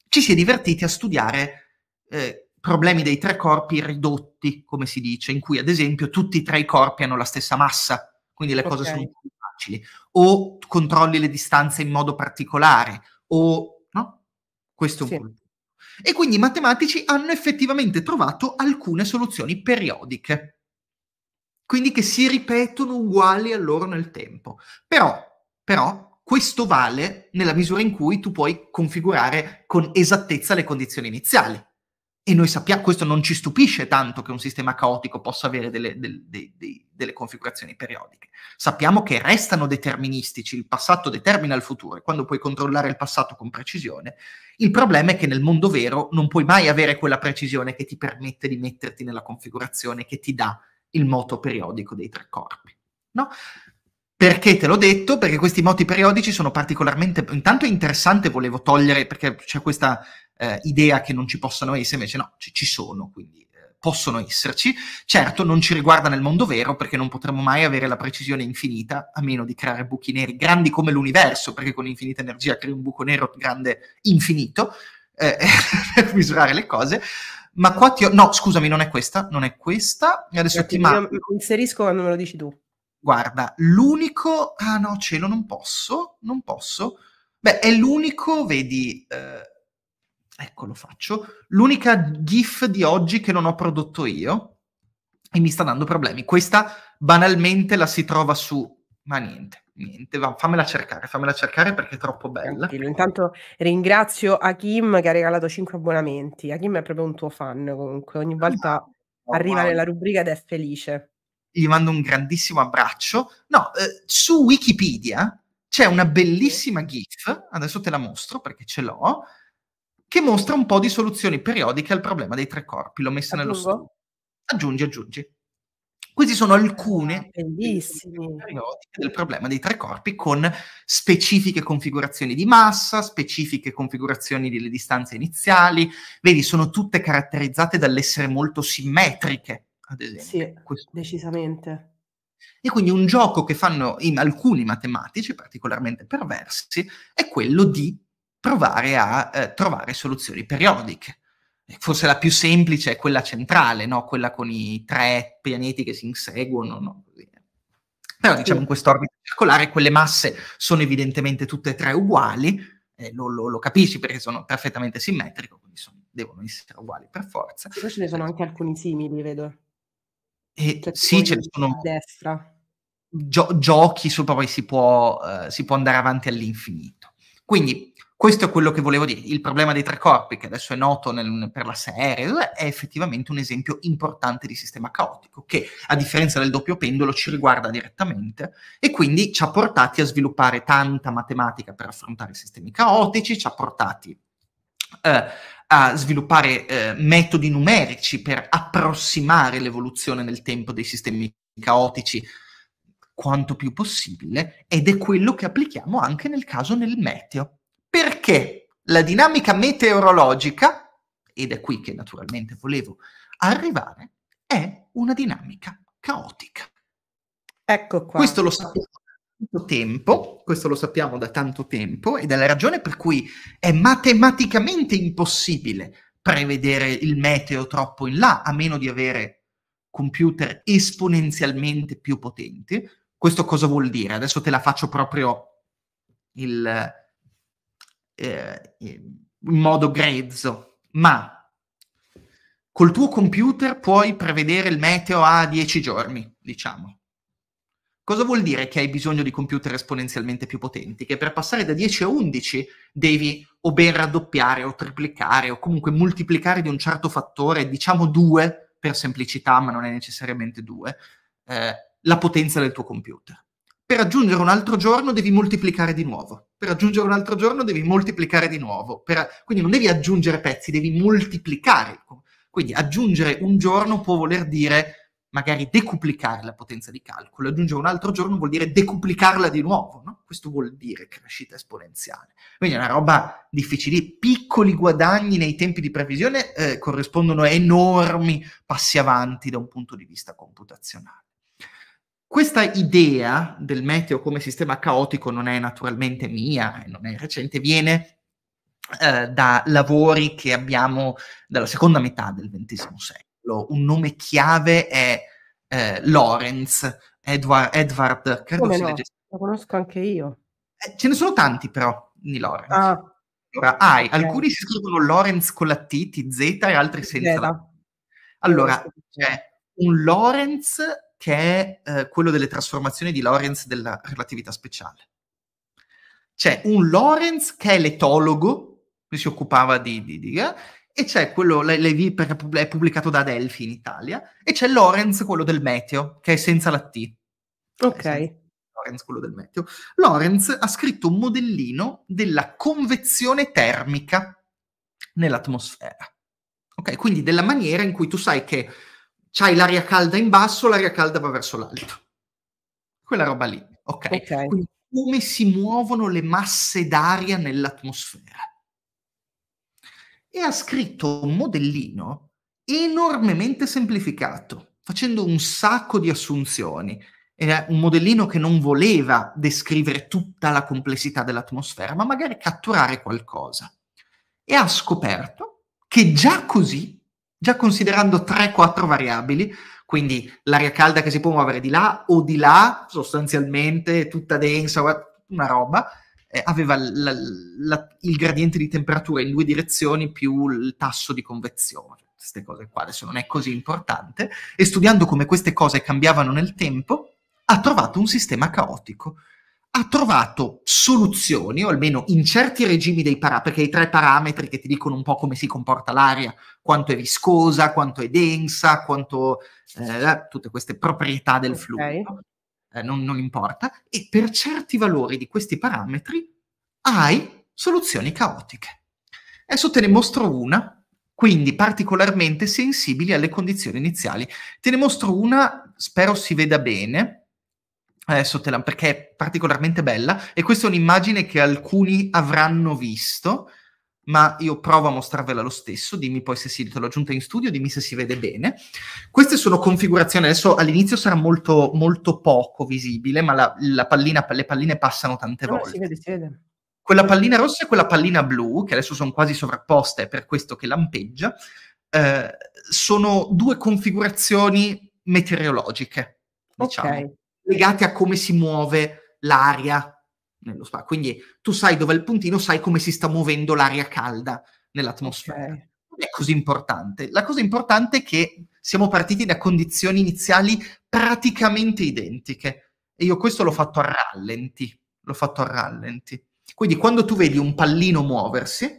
ci si è divertiti a studiare eh, problemi dei tre corpi ridotti, come si dice, in cui ad esempio tutti e tre i corpi hanno la stessa massa, quindi le okay. cose sono più facili, o controlli le distanze in modo particolare, o no? Questo è un sì. punto e quindi i matematici hanno effettivamente trovato alcune soluzioni periodiche, quindi che si ripetono uguali a loro nel tempo. Però, però questo vale nella misura in cui tu puoi configurare con esattezza le condizioni iniziali. E noi sappiamo, questo non ci stupisce tanto che un sistema caotico possa avere delle, delle, delle, delle, configurazioni periodiche. Sappiamo che restano deterministici, il passato determina il futuro, e quando puoi controllare il passato con precisione, il problema è che nel mondo vero non puoi mai avere quella precisione che ti permette di metterti nella configurazione che ti dà il moto periodico dei tre corpi. No? Perché te l'ho detto? Perché questi moti periodici sono particolarmente... Intanto è interessante, volevo togliere, perché c'è questa eh, idea che non ci possano essere, invece no, ci sono, quindi possono esserci, certo non ci riguarda nel mondo vero perché non potremo mai avere la precisione infinita a meno di creare buchi neri grandi come l'universo, perché con infinita energia crei un buco nero grande infinito eh, per misurare le cose. Ma qua ti ho... No, scusami, non è questa, non è questa. Adesso ti ma... inserisco quando me lo dici tu. Guarda, l'unico... Ah no, cielo, non posso, non posso. Beh, è l'unico, vedi... Eh Ecco, lo faccio. L'unica GIF di oggi che non ho prodotto io e mi sta dando problemi. Questa banalmente la si trova su... ma niente niente, va, fammela cercare, fammela cercare perché è troppo bella. Tranquillo. Intanto ringrazio Hakim che ha regalato 5 abbonamenti. Hakim è proprio un tuo fan, comunque ogni volta oh, arriva wow. nella rubrica ed è felice. Gli mando un grandissimo abbraccio. No, eh, su Wikipedia c'è una bellissima GIF, adesso te la mostro perché ce l'ho, che mostra un po' di soluzioni periodiche al problema dei tre corpi. L'ho messa nello studio. Aggiungi, aggiungi. Queste sono alcune ah, del problema dei tre corpi con specifiche configurazioni di massa, specifiche configurazioni delle distanze iniziali. Vedi, sono tutte caratterizzate dall'essere molto simmetriche, ad esempio. Sì, Questo. decisamente. E quindi un gioco che fanno in alcuni matematici particolarmente perversi è quello di provare a eh, trovare soluzioni periodiche. Eh, forse la più semplice è quella centrale, no? quella con i tre pianeti che si inseguono. No? Però diciamo in quest'orbita circolare quelle masse sono evidentemente tutte e tre uguali, eh, lo, lo, lo, capisci perché sono perfettamente simmetrico, quindi sono, devono essere uguali per forza. Però ce ne sono anche alcuni simili, vedo. E, cioè, sì, ce ne sono. A destra. Gio- giochi su cui si, può, eh, si può andare avanti all'infinito. Quindi questo è quello che volevo dire. Il problema dei tre corpi, che adesso è noto nel, per la serie, è effettivamente un esempio importante di sistema caotico, che a differenza del doppio pendolo ci riguarda direttamente e quindi ci ha portati a sviluppare tanta matematica per affrontare sistemi caotici, ci ha portati eh, a sviluppare eh, metodi numerici per approssimare l'evoluzione nel tempo dei sistemi caotici quanto più possibile ed è quello che applichiamo anche nel caso del meteo perché la dinamica meteorologica, ed è qui che naturalmente volevo arrivare, è una dinamica caotica. Ecco qua. Questo lo sappiamo tempo, questo lo sappiamo da tanto tempo, ed è la ragione per cui è matematicamente impossibile prevedere il meteo troppo in là, a meno di avere computer esponenzialmente più potenti. Questo cosa vuol dire? Adesso te la faccio proprio il, eh, eh, in modo grezzo, ma col tuo computer puoi prevedere il meteo a 10 giorni, diciamo. Cosa vuol dire che hai bisogno di computer esponenzialmente più potenti? Che per passare da 10 a 11 devi o ben raddoppiare o triplicare o comunque moltiplicare di un certo fattore, diciamo 2 per semplicità, ma non è necessariamente 2, eh, la potenza del tuo computer per aggiungere un altro giorno devi moltiplicare di nuovo, per aggiungere un altro giorno devi moltiplicare di nuovo, per... quindi non devi aggiungere pezzi, devi moltiplicare. Quindi aggiungere un giorno può voler dire magari decuplicare la potenza di calcolo, aggiungere un altro giorno vuol dire decuplicarla di nuovo, no? questo vuol dire crescita esponenziale. Quindi è una roba difficile, piccoli guadagni nei tempi di previsione eh, corrispondono a enormi passi avanti da un punto di vista computazionale. Questa idea del meteo come sistema caotico non è naturalmente mia, non è recente, viene eh, da lavori che abbiamo dalla seconda metà del XX secolo. Un nome chiave è eh, Lorenz, Edward, Edward credo come si no? legge. Lo conosco anche io. Eh, ce ne sono tanti però di Lorenz. Ah. Allora, okay. alcuni si scrivono Lorenz con la T, T, Z e altri senza Zeta. la Allora, c'è un Lorenz che è eh, quello delle trasformazioni di Lorentz della relatività speciale. C'è un Lorentz che è l'etologo, che si occupava di, di, di eh, e c'è quello, l'EV è pubblicato da Delphi in Italia, e c'è Lorentz, quello del meteo, che è senza la T. Eh, ok. Eh, quello del meteo. Lawrence ha scritto un modellino della convezione termica nell'atmosfera. Ok, quindi della maniera in cui tu sai che c'hai l'aria calda in basso, l'aria calda va verso l'alto. Quella roba lì, ok? okay. Quindi come si muovono le masse d'aria nell'atmosfera. E ha scritto un modellino enormemente semplificato, facendo un sacco di assunzioni. Era un modellino che non voleva descrivere tutta la complessità dell'atmosfera, ma magari catturare qualcosa. E ha scoperto che già così già considerando 3-4 variabili, quindi l'aria calda che si può muovere di là o di là, sostanzialmente tutta densa, una roba, eh, aveva la, la, il gradiente di temperatura in due direzioni più il tasso di convezione. Queste cose qua adesso non è così importante. E studiando come queste cose cambiavano nel tempo, ha trovato un sistema caotico ha trovato soluzioni, o almeno in certi regimi dei parametri, perché i tre parametri che ti dicono un po' come si comporta l'aria, quanto è viscosa, quanto è densa, quanto eh, tutte queste proprietà del fluido, eh, non, non importa, e per certi valori di questi parametri hai soluzioni caotiche. Adesso te ne mostro una, quindi particolarmente sensibili alle condizioni iniziali. Te ne mostro una, spero si veda bene eh, la, perché è particolarmente bella e questa è un'immagine che alcuni avranno visto, ma io provo a mostrarvela lo stesso, dimmi poi se si te l'ho aggiunta in studio, dimmi se si vede bene. Queste sono configurazioni, adesso all'inizio sarà molto, molto poco visibile, ma la, la pallina, le palline passano tante no, ah, volte. Si vede, si vede. Quella pallina rossa e quella pallina blu, che adesso sono quasi sovrapposte, è per questo che lampeggia, eh, sono due configurazioni meteorologiche. Diciamo. Ok legate a come si muove l'aria nello spazio. Quindi tu sai dove è il puntino, sai come si sta muovendo l'aria calda nell'atmosfera. Okay. Non è così importante. La cosa importante è che siamo partiti da condizioni iniziali praticamente identiche. E io questo l'ho fatto a rallenti. L'ho fatto a rallenti. Quindi quando tu vedi un pallino muoversi,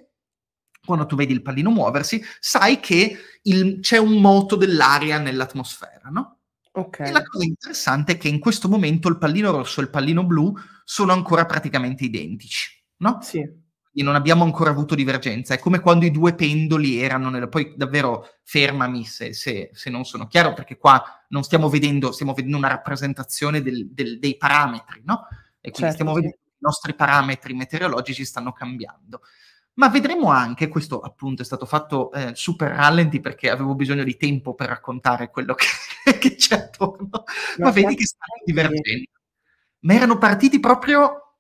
quando tu vedi il pallino muoversi, sai che il, c'è un moto dell'aria nell'atmosfera, no? Okay. E la cosa interessante è che in questo momento il pallino rosso e il pallino blu sono ancora praticamente identici, no? Sì. Quindi non abbiamo ancora avuto divergenza. È come quando i due pendoli erano nella... Poi davvero fermami se, se, se, non sono chiaro, perché qua non stiamo vedendo, stiamo vedendo una rappresentazione del, del, dei parametri, no? E quindi certo, stiamo vedendo che i nostri parametri meteorologici stanno cambiando ma vedremo anche, questo appunto è stato fatto eh, super rallenti perché avevo bisogno di tempo per raccontare quello che, che c'è attorno, no, ma vedi che stanno divertendo. Ma erano partiti proprio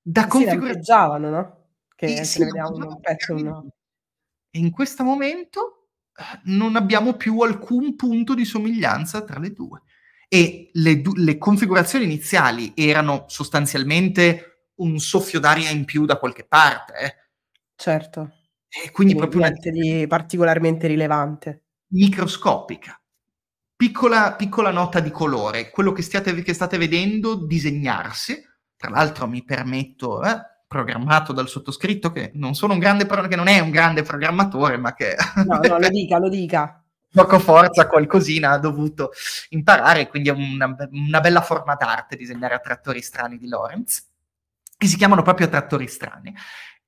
da configurazione. no? Che eh, sì, un pezzo. No. E in questo momento eh, non abbiamo più alcun punto di somiglianza tra le due. E le, du- le configurazioni iniziali erano sostanzialmente un soffio d'aria in più da qualche parte, eh Certo. E quindi e proprio niente una... di particolarmente rilevante. Microscopica. Piccola, piccola nota di colore, quello che, stiate, che state vedendo disegnarsi, tra l'altro mi permetto, eh, programmato dal sottoscritto, che non sono un grande, che non è un grande programmatore, ma che... no, no, lo dica, lo dica. Poco forza qualcosina ha dovuto imparare, quindi è una, una bella forma d'arte disegnare attrattori strani di Lorenz, che si chiamano proprio attrattori strani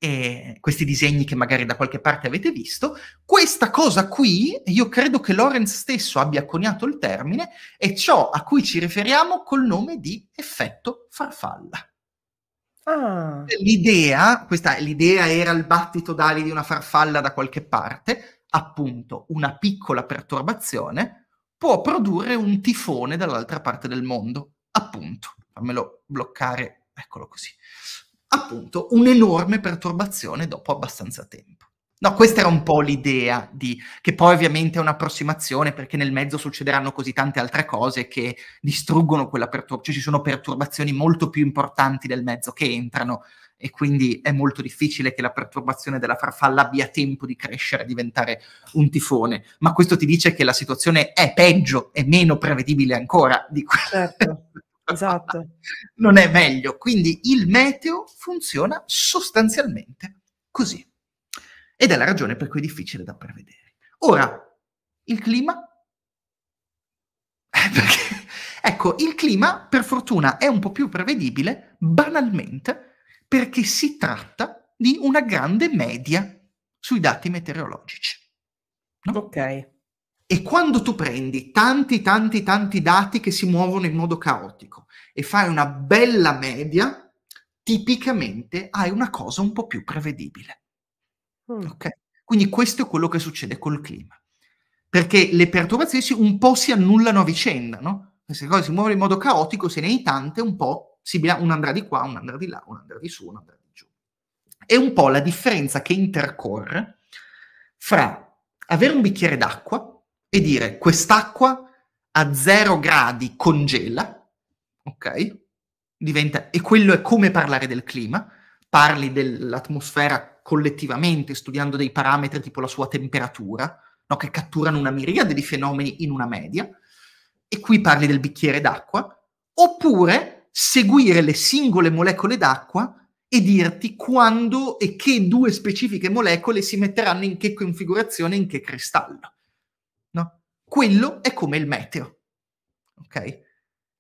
eh, questi disegni che magari da qualche parte avete visto. Questa cosa qui, io credo che Lorenz stesso abbia coniato il termine, è ciò a cui ci riferiamo col nome di effetto farfalla. Ah. L'idea, questa, l'idea era il battito d'ali di una farfalla da qualche parte, appunto una piccola perturbazione può produrre un tifone dall'altra parte del mondo, appunto. Fammelo bloccare, eccolo così appunto un'enorme perturbazione dopo abbastanza tempo. No, questa era un po' l'idea di, che poi ovviamente è un'approssimazione perché nel mezzo succederanno così tante altre cose che distruggono quella perturbazione, cioè ci sono perturbazioni molto più importanti del mezzo che entrano e quindi è molto difficile che la perturbazione della farfalla abbia tempo di crescere e diventare un tifone, ma questo ti dice che la situazione è peggio, è meno prevedibile ancora di quella. Certo. Esatto. non è meglio. Quindi il meteo funziona sostanzialmente così. Ed è la ragione per cui è difficile da prevedere. Ora, il clima? Eh, perché, ecco, il clima per fortuna è un po' più prevedibile banalmente perché si tratta di una grande media sui dati meteorologici. No? Ok. E quando tu prendi tanti, tanti, tanti dati che si muovono in modo caotico e fai una bella media, tipicamente hai una cosa un po' più prevedibile. Mm. Okay? Quindi questo è quello che succede col clima. Perché le perturbazioni un po' si annullano a vicenda, no? Se le cose si muovono in modo caotico, se ne hai tante, un po' si bia- un andrà di qua, un andrà di là, un andrà di su, un andrà di giù. È un po' la differenza che intercorre fra avere un bicchiere d'acqua e dire quest'acqua a zero gradi congela, ok? Diventa, e quello è come parlare del clima, parli dell'atmosfera collettivamente studiando dei parametri tipo la sua temperatura, no? che catturano una miriade di fenomeni in una media, e qui parli del bicchiere d'acqua, oppure seguire le singole molecole d'acqua e dirti quando e che due specifiche molecole si metteranno in che configurazione, in che cristallo. Quello è come il meteo. Ok?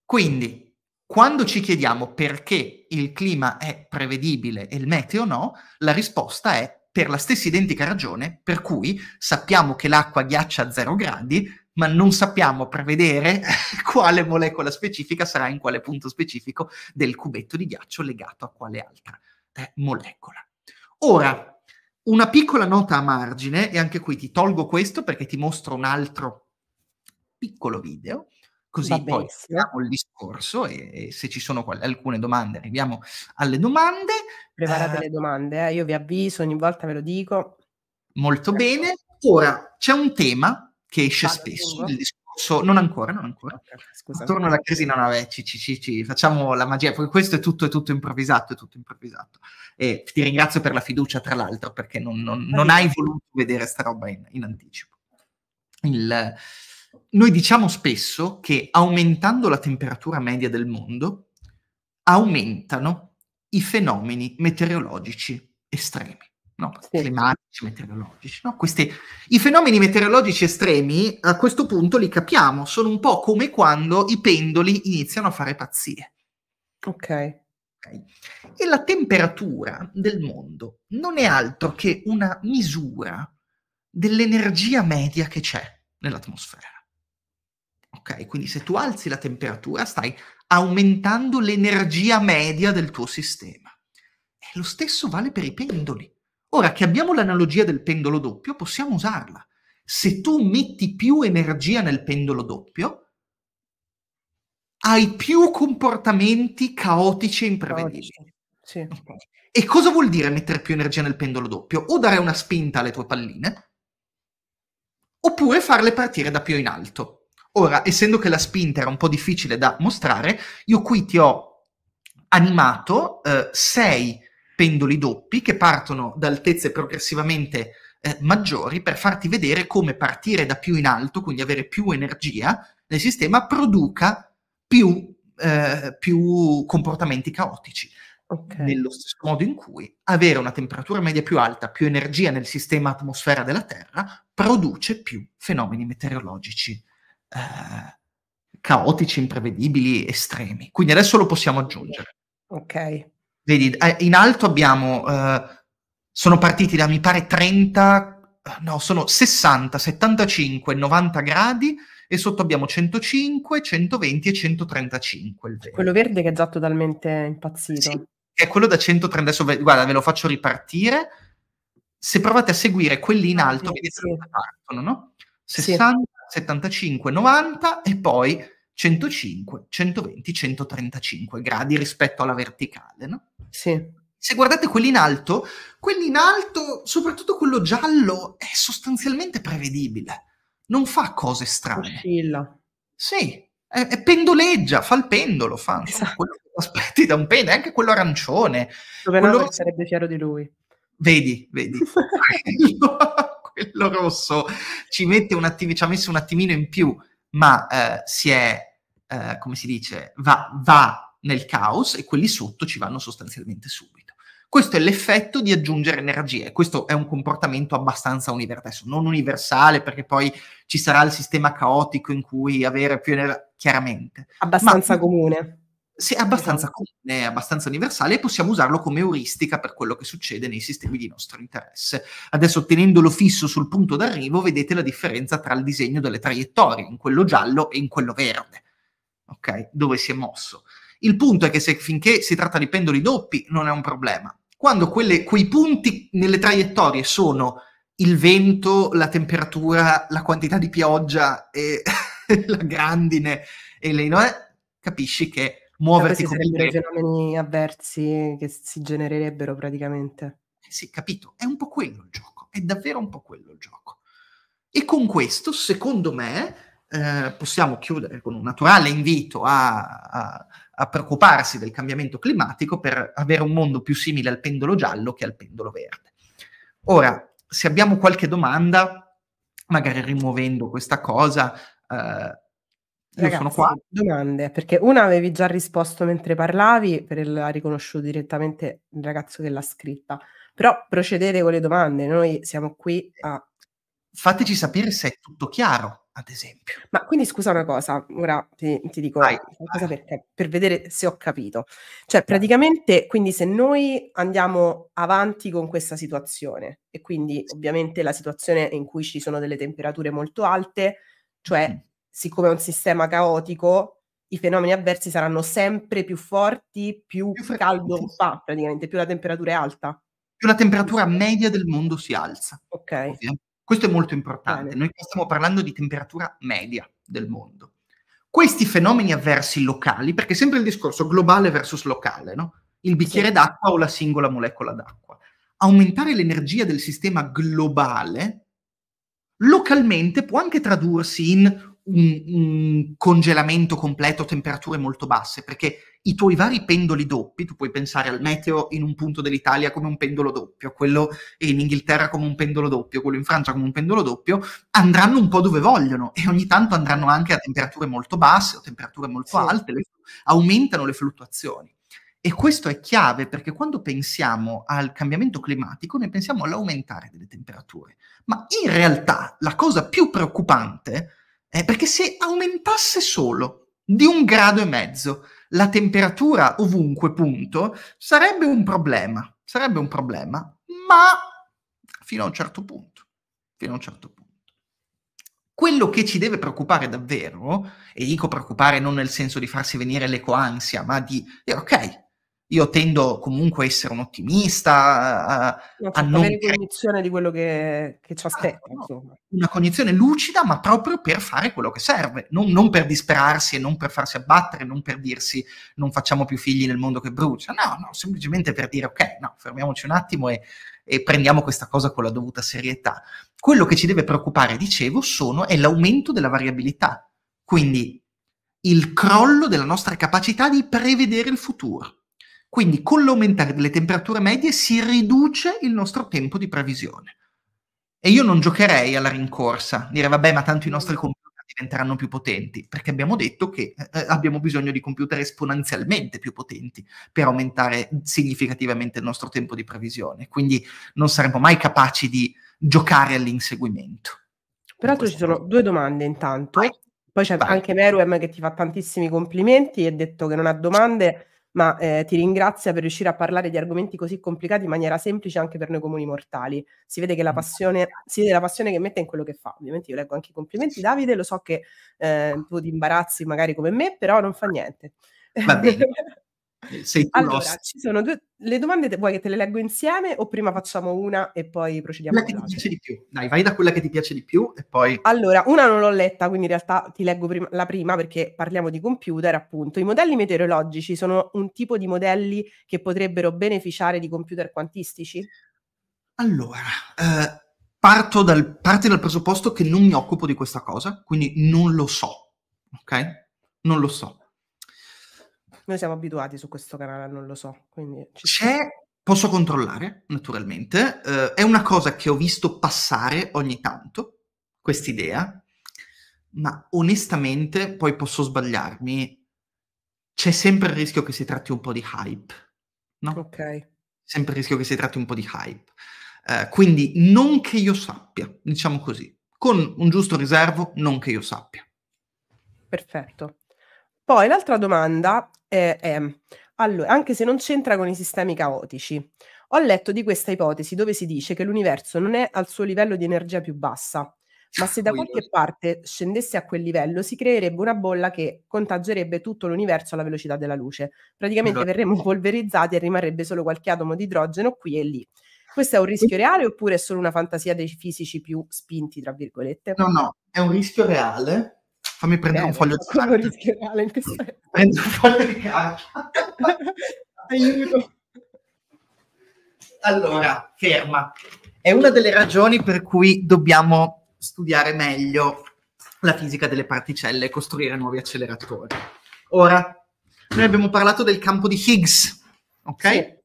Quindi, quando ci chiediamo perché il clima è prevedibile e il meteo no, la risposta è per la stessa identica ragione per cui sappiamo che l'acqua ghiaccia a zero gradi, ma non sappiamo prevedere quale molecola specifica sarà in quale punto specifico del cubetto di ghiaccio legato a quale altra eh, molecola. Ora, una piccola nota a margine, e anche qui ti tolgo questo perché ti mostro un altro piccolo video, così Va poi facciamo il discorso e, e, se ci sono qual- alcune domande arriviamo alle domande. Preparate uh, le domande, eh? io vi avviso, ogni volta ve lo dico. Molto bene. Ora, c'è un tema che esce Vado spesso, il discorso, non mm. ancora, non ancora. Okay, scusa. Torno alla casina, vabbè, ci, ci, ci, ci, facciamo la magia, perché questo è tutto, è tutto improvvisato, è tutto improvvisato. E ti ringrazio per la fiducia, tra l'altro, perché non, non, non hai voluto vedere sta roba in, in anticipo. Il, noi diciamo spesso che aumentando la temperatura media del mondo aumentano i fenomeni meteorologici estremi, no? sì. climatici, meteorologici. No? Questi, I fenomeni meteorologici estremi a questo punto li capiamo, sono un po' come quando i pendoli iniziano a fare pazzie. Ok. Okay. E la temperatura del mondo non è altro che una misura dell'energia media che c'è nell'atmosfera. Ok, quindi se tu alzi la temperatura stai aumentando l'energia media del tuo sistema. E lo stesso vale per i pendoli. Ora che abbiamo l'analogia del pendolo doppio, possiamo usarla. Se tu metti più energia nel pendolo doppio, hai più comportamenti caotici e imprevedibili. Caotici. Sì. E cosa vuol dire mettere più energia nel pendolo doppio? O dare una spinta alle tue palline, oppure farle partire da più in alto. Ora, essendo che la spinta era un po' difficile da mostrare, io qui ti ho animato eh, sei pendoli doppi che partono da altezze progressivamente eh, maggiori per farti vedere come partire da più in alto, quindi avere più energia nel sistema, produca più, eh, più comportamenti caotici. Okay. Nello stesso modo in cui avere una temperatura media più alta, più energia nel sistema atmosfera della Terra, produce più fenomeni meteorologici eh, caotici, imprevedibili, estremi. Quindi adesso lo possiamo aggiungere. Ok. Vedi, in alto abbiamo, eh, sono partiti da mi pare 30, eh, no, sono 60, 75, 90 gradi e sotto abbiamo 105, 120 e 135. Quello verde che è già totalmente impazzito. Sì, è quello da 130, adesso guarda ve lo faccio ripartire. Se provate a seguire quelli in ah, alto, sì, vedete sì. partono, no? 60, 75, 90 e poi 105, 120, 135 gradi rispetto alla verticale, no? Sì. Se guardate quelli in alto, quelli in alto, soprattutto quello giallo, è sostanzialmente prevedibile. Non fa cose strane. Oscilla. Sì, è, è pendoleggia, fa il pendolo, fa esatto. quello che aspetti da un pendolo, anche quello arancione. Dove quello... sarebbe fiero di lui. Vedi, vedi. quello rosso ci, attim- ci, ha messo un attimino in più, ma eh, si è, eh, come si dice, va, va nel caos e quelli sotto ci vanno sostanzialmente subito. Questo è l'effetto di aggiungere energia e questo è un comportamento abbastanza universale, non universale perché poi ci sarà il sistema caotico in cui avere più energia, chiaramente. Abbastanza ma, comune se è abbastanza esatto. comune, è abbastanza universale e possiamo usarlo come euristica per quello che succede nei sistemi di nostro interesse. Adesso tenendolo fisso sul punto d'arrivo vedete la differenza tra il disegno delle traiettorie, in quello giallo e in quello verde, ok? Dove si è mosso. Il punto è che se, finché si tratta di pendoli doppi non è un problema. Quando quelle, quei punti nelle traiettorie sono il vento, la temperatura, la quantità di pioggia e la grandine e le no, eh? capisci che cioè, muoverti no, come i fenomeni avversi che si genererebbero praticamente. Eh sì, capito, è un po' quello il gioco, è davvero un po' quello il gioco. E con questo, secondo me, eh, possiamo chiudere con un naturale invito a, a, a preoccuparsi del cambiamento climatico per avere un mondo più simile al pendolo giallo che al pendolo verde. Ora, se abbiamo qualche domanda, magari rimuovendo questa cosa, eh, Ragazzi, sono qua. Domande, perché una avevi già risposto mentre parlavi, per il, ha riconosciuto direttamente il ragazzo che l'ha scritta. Però procedete con le domande, noi siamo qui a... Fateci sapere se è tutto chiaro, ad esempio. Ma quindi scusa una cosa, ora ti, ti dico vai, una vai. Perché, per vedere se ho capito. Cioè, praticamente, quindi se noi andiamo avanti con questa situazione, e quindi ovviamente la situazione in cui ci sono delle temperature molto alte, cioè... Mm siccome è un sistema caotico, i fenomeni avversi saranno sempre più forti, più, più caldo fa praticamente, più la temperatura è alta. Più la temperatura media del mondo si alza. Ok. Questo è molto importante. Bene. Noi stiamo parlando di temperatura media del mondo. Questi fenomeni avversi locali, perché sempre il discorso globale versus locale, no? Il bicchiere sì. d'acqua o la singola molecola d'acqua. Aumentare l'energia del sistema globale localmente può anche tradursi in un, un congelamento completo, temperature molto basse, perché i tuoi vari pendoli doppi, tu puoi pensare al meteo in un punto dell'Italia come un pendolo doppio, quello in Inghilterra come un pendolo doppio, quello in Francia come un pendolo doppio, andranno un po' dove vogliono e ogni tanto andranno anche a temperature molto basse o temperature molto sì. alte, le, aumentano le fluttuazioni. E questo è chiave perché quando pensiamo al cambiamento climatico ne pensiamo all'aumentare delle temperature, ma in realtà la cosa più preoccupante è eh, perché se aumentasse solo di un grado e mezzo la temperatura ovunque, punto, sarebbe un problema, sarebbe un problema, ma fino a un certo punto, fino a un certo punto. Quello che ci deve preoccupare davvero, e dico preoccupare non nel senso di farsi venire l'ecoansia, ma di, eh, ok, io tendo comunque a essere un ottimista, a, a non... Avere cognizione di quello che, che ci aspetta. Esatto, no, una cognizione lucida, ma proprio per fare quello che serve, non, non, per disperarsi e non per farsi abbattere, non per dirsi non facciamo più figli nel mondo che brucia. No, no, semplicemente per dire ok, no, fermiamoci un attimo e, e prendiamo questa cosa con la dovuta serietà. Quello che ci deve preoccupare, dicevo, sono, è l'aumento della variabilità. Quindi il crollo della nostra capacità di prevedere il futuro quindi con l'aumentare delle temperature medie si riduce il nostro tempo di previsione. E io non giocherei alla rincorsa, dire vabbè ma tanto i nostri mm. computer diventeranno più potenti, perché abbiamo detto che eh, eh, abbiamo bisogno di computer esponenzialmente più potenti per aumentare significativamente il nostro tempo di previsione, quindi non saremmo mai capaci di giocare all'inseguimento. Peraltro ci sono due domande intanto, Vai. poi c'è Vai. anche Meruem che ti fa tantissimi complimenti e ha detto che non ha domande ma eh, ti ringrazia per riuscire a parlare di argomenti così complicati in maniera semplice anche per noi comuni mortali. Si vede, che la mm. passione, si vede la passione che mette in quello che fa. Ovviamente io leggo anche i complimenti, Davide, lo so che eh, tu ti imbarazzi magari come me, però non fa niente. Va bene. Eh, sei tu allora, lost. ci sono due... Le domande vuoi che te le leggo insieme o prima facciamo una e poi procediamo? Quella che ti piace di più. Dai, vai da quella che ti piace di più e poi... Allora, una non l'ho letta, quindi in realtà ti leggo prima, la prima perché parliamo di computer, appunto. I modelli meteorologici sono un tipo di modelli che potrebbero beneficiare di computer quantistici? Allora, eh, parto dal, parti dal presupposto che non mi occupo di questa cosa, quindi non lo so, ok? Non lo so noi siamo abituati su questo canale, non lo so. Quindi C'è, posso controllare, naturalmente. Uh, è una cosa che ho visto passare ogni tanto, quest'idea, ma onestamente, poi posso sbagliarmi, c'è sempre il rischio che si tratti un po' di hype, no? Ok. Sempre il rischio che si tratti un po' di hype. Uh, quindi non che io sappia, diciamo così, con un giusto riservo, non che io sappia. Perfetto. Poi l'altra domanda eh, è, allora, anche se non c'entra con i sistemi caotici, ho letto di questa ipotesi dove si dice che l'universo non è al suo livello di energia più bassa, ma se da qualche parte scendesse a quel livello si creerebbe una bolla che contagerebbe tutto l'universo alla velocità della luce. Praticamente verremmo polverizzati e rimarrebbe solo qualche atomo di idrogeno qui e lì. Questo è un rischio reale oppure è solo una fantasia dei fisici più spinti, tra virgolette? No, no, è un rischio reale Fammi prendere Beh, un foglio di carta. Rischio in questo... Prendo un foglio di carta. Aiuto. Allora, ferma. È una delle ragioni per cui dobbiamo studiare meglio la fisica delle particelle e costruire nuovi acceleratori. Ora, noi abbiamo parlato del campo di Higgs, ok? Sì.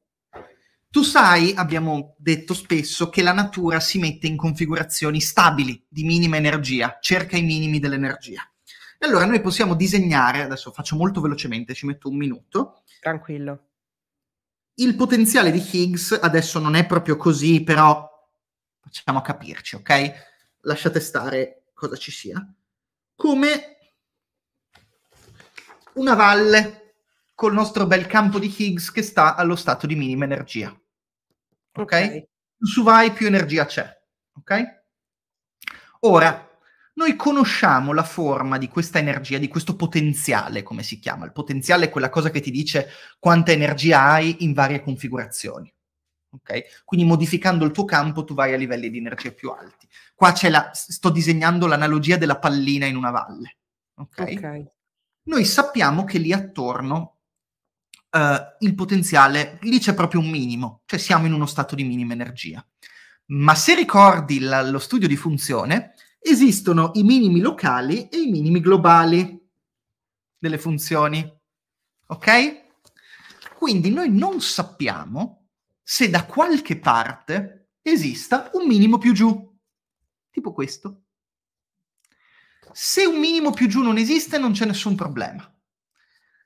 Tu sai, abbiamo detto spesso, che la natura si mette in configurazioni stabili di minima energia, cerca i minimi dell'energia. E allora noi possiamo disegnare, adesso faccio molto velocemente, ci metto un minuto. Tranquillo. Il potenziale di Higgs adesso non è proprio così, però facciamo capirci, ok? Lasciate stare cosa ci sia. Come una valle col nostro bel campo di Higgs che sta allo stato di minima energia. Ok? okay. su vai, più energia c'è. Ok? Ora, noi conosciamo la forma di questa energia, di questo potenziale, come si chiama. Il potenziale è quella cosa che ti dice quanta energia hai in varie configurazioni. Okay? Quindi modificando il tuo campo tu vai a livelli di energia più alti. Qua la, sto disegnando l'analogia della pallina in una valle. Okay? Okay. Noi sappiamo che lì attorno uh, il potenziale, lì c'è proprio un minimo, cioè siamo in uno stato di minima energia. Ma se ricordi la, lo studio di funzione, esistono i minimi locali e i minimi globali delle funzioni. Ok? Quindi noi non sappiamo se da qualche parte esista un minimo più giù, tipo questo. Se un minimo più giù non esiste, non c'è nessun problema.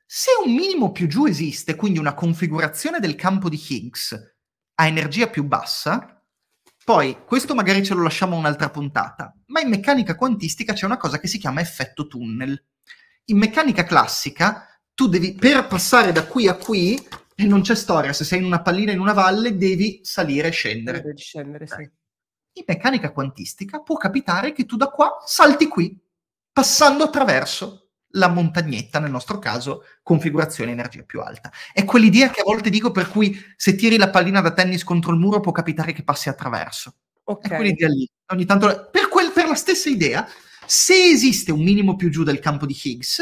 Se un minimo più giù esiste, quindi una configurazione del campo di Higgs a energia più bassa, poi, questo magari ce lo lasciamo un'altra puntata, ma in meccanica quantistica c'è una cosa che si chiama effetto tunnel. In meccanica classica, tu devi, per passare da qui a qui, e non c'è storia, se sei in una pallina in una valle, devi salire e scendere. Devi scendere, sì. In meccanica quantistica può capitare che tu da qua salti qui, passando attraverso la montagnetta, nel nostro caso configurazione energia più alta. È quell'idea che a volte dico per cui se tiri la pallina da tennis contro il muro può capitare che passi attraverso. Okay. È quell'idea lì. Ogni tanto, per, quel, per la stessa idea, se esiste un minimo più giù del campo di Higgs,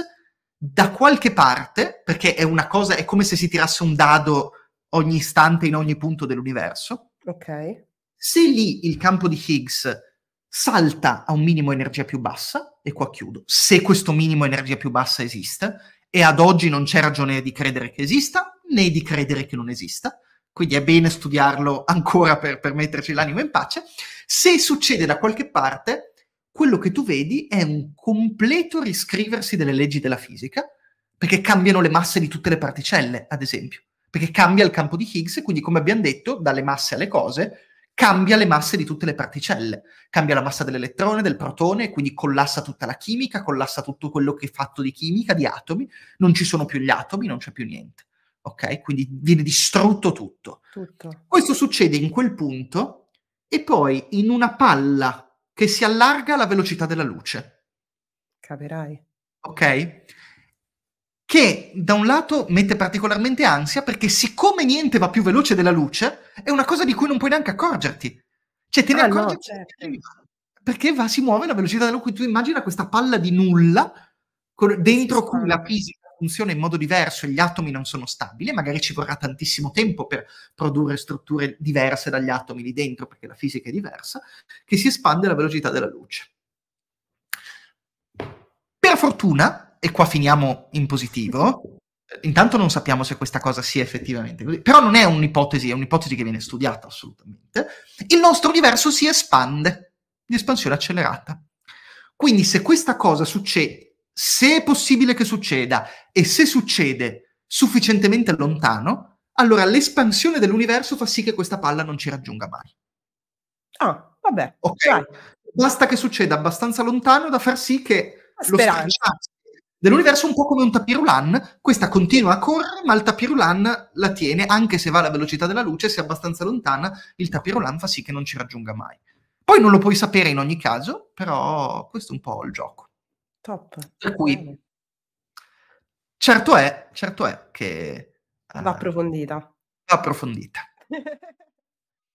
da qualche parte, perché è una cosa, è come se si tirasse un dado ogni istante in ogni punto dell'universo. Ok. Se lì il campo di Higgs salta a un minimo energia più bassa, e qua chiudo, se questo minimo energia più bassa esiste, e ad oggi non c'è ragione di credere che esista, né di credere che non esista, quindi è bene studiarlo ancora per, per metterci l'anima in pace, se succede da qualche parte, quello che tu vedi è un completo riscriversi delle leggi della fisica, perché cambiano le masse di tutte le particelle, ad esempio, perché cambia il campo di Higgs, quindi come abbiamo detto, dalle masse alle cose cambia le masse di tutte le particelle, cambia la massa dell'elettrone, del protone, quindi collassa tutta la chimica, collassa tutto quello che è fatto di chimica, di atomi, non ci sono più gli atomi, non c'è più niente. Ok? Quindi viene distrutto tutto. tutto. Questo succede in quel punto e poi in una palla che si allarga alla velocità della luce. Capirai. Ok? che da un lato mette particolarmente ansia perché siccome niente va più veloce della luce, è una cosa di cui non puoi neanche accorgerti. Cioè te ne ah, accorgi no, certo. perché va, si muove alla velocità della luce, tu immagina questa palla di nulla con, dentro cui la fisica funziona in modo diverso e gli atomi non sono stabili, magari ci vorrà tantissimo tempo per produrre strutture diverse dagli atomi lì dentro perché la fisica è diversa, che si espande alla velocità della luce. Per fortuna, e qua finiamo in positivo. Intanto non sappiamo se questa cosa sia effettivamente così, però non è un'ipotesi, è un'ipotesi che viene studiata assolutamente. Il nostro universo si espande di espansione accelerata. Quindi se questa cosa succede, se è possibile che succeda e se succede sufficientemente lontano, allora l'espansione dell'universo fa sì che questa palla non ci raggiunga mai. Ah, vabbè. Ok. Vai. Basta che succeda abbastanza lontano da far sì che Sperando. lo schiacciasse dell'universo, un po' come un tapirulan, questa continua a correre, ma il tapirulan la tiene, anche se va alla velocità della luce, se è abbastanza lontana, il tapirulan fa sì che non ci raggiunga mai. Poi non lo puoi sapere in ogni caso, però questo è un po' il gioco. Top. Per cui, certo è, certo è che... Va eh, approfondita. Va approfondita.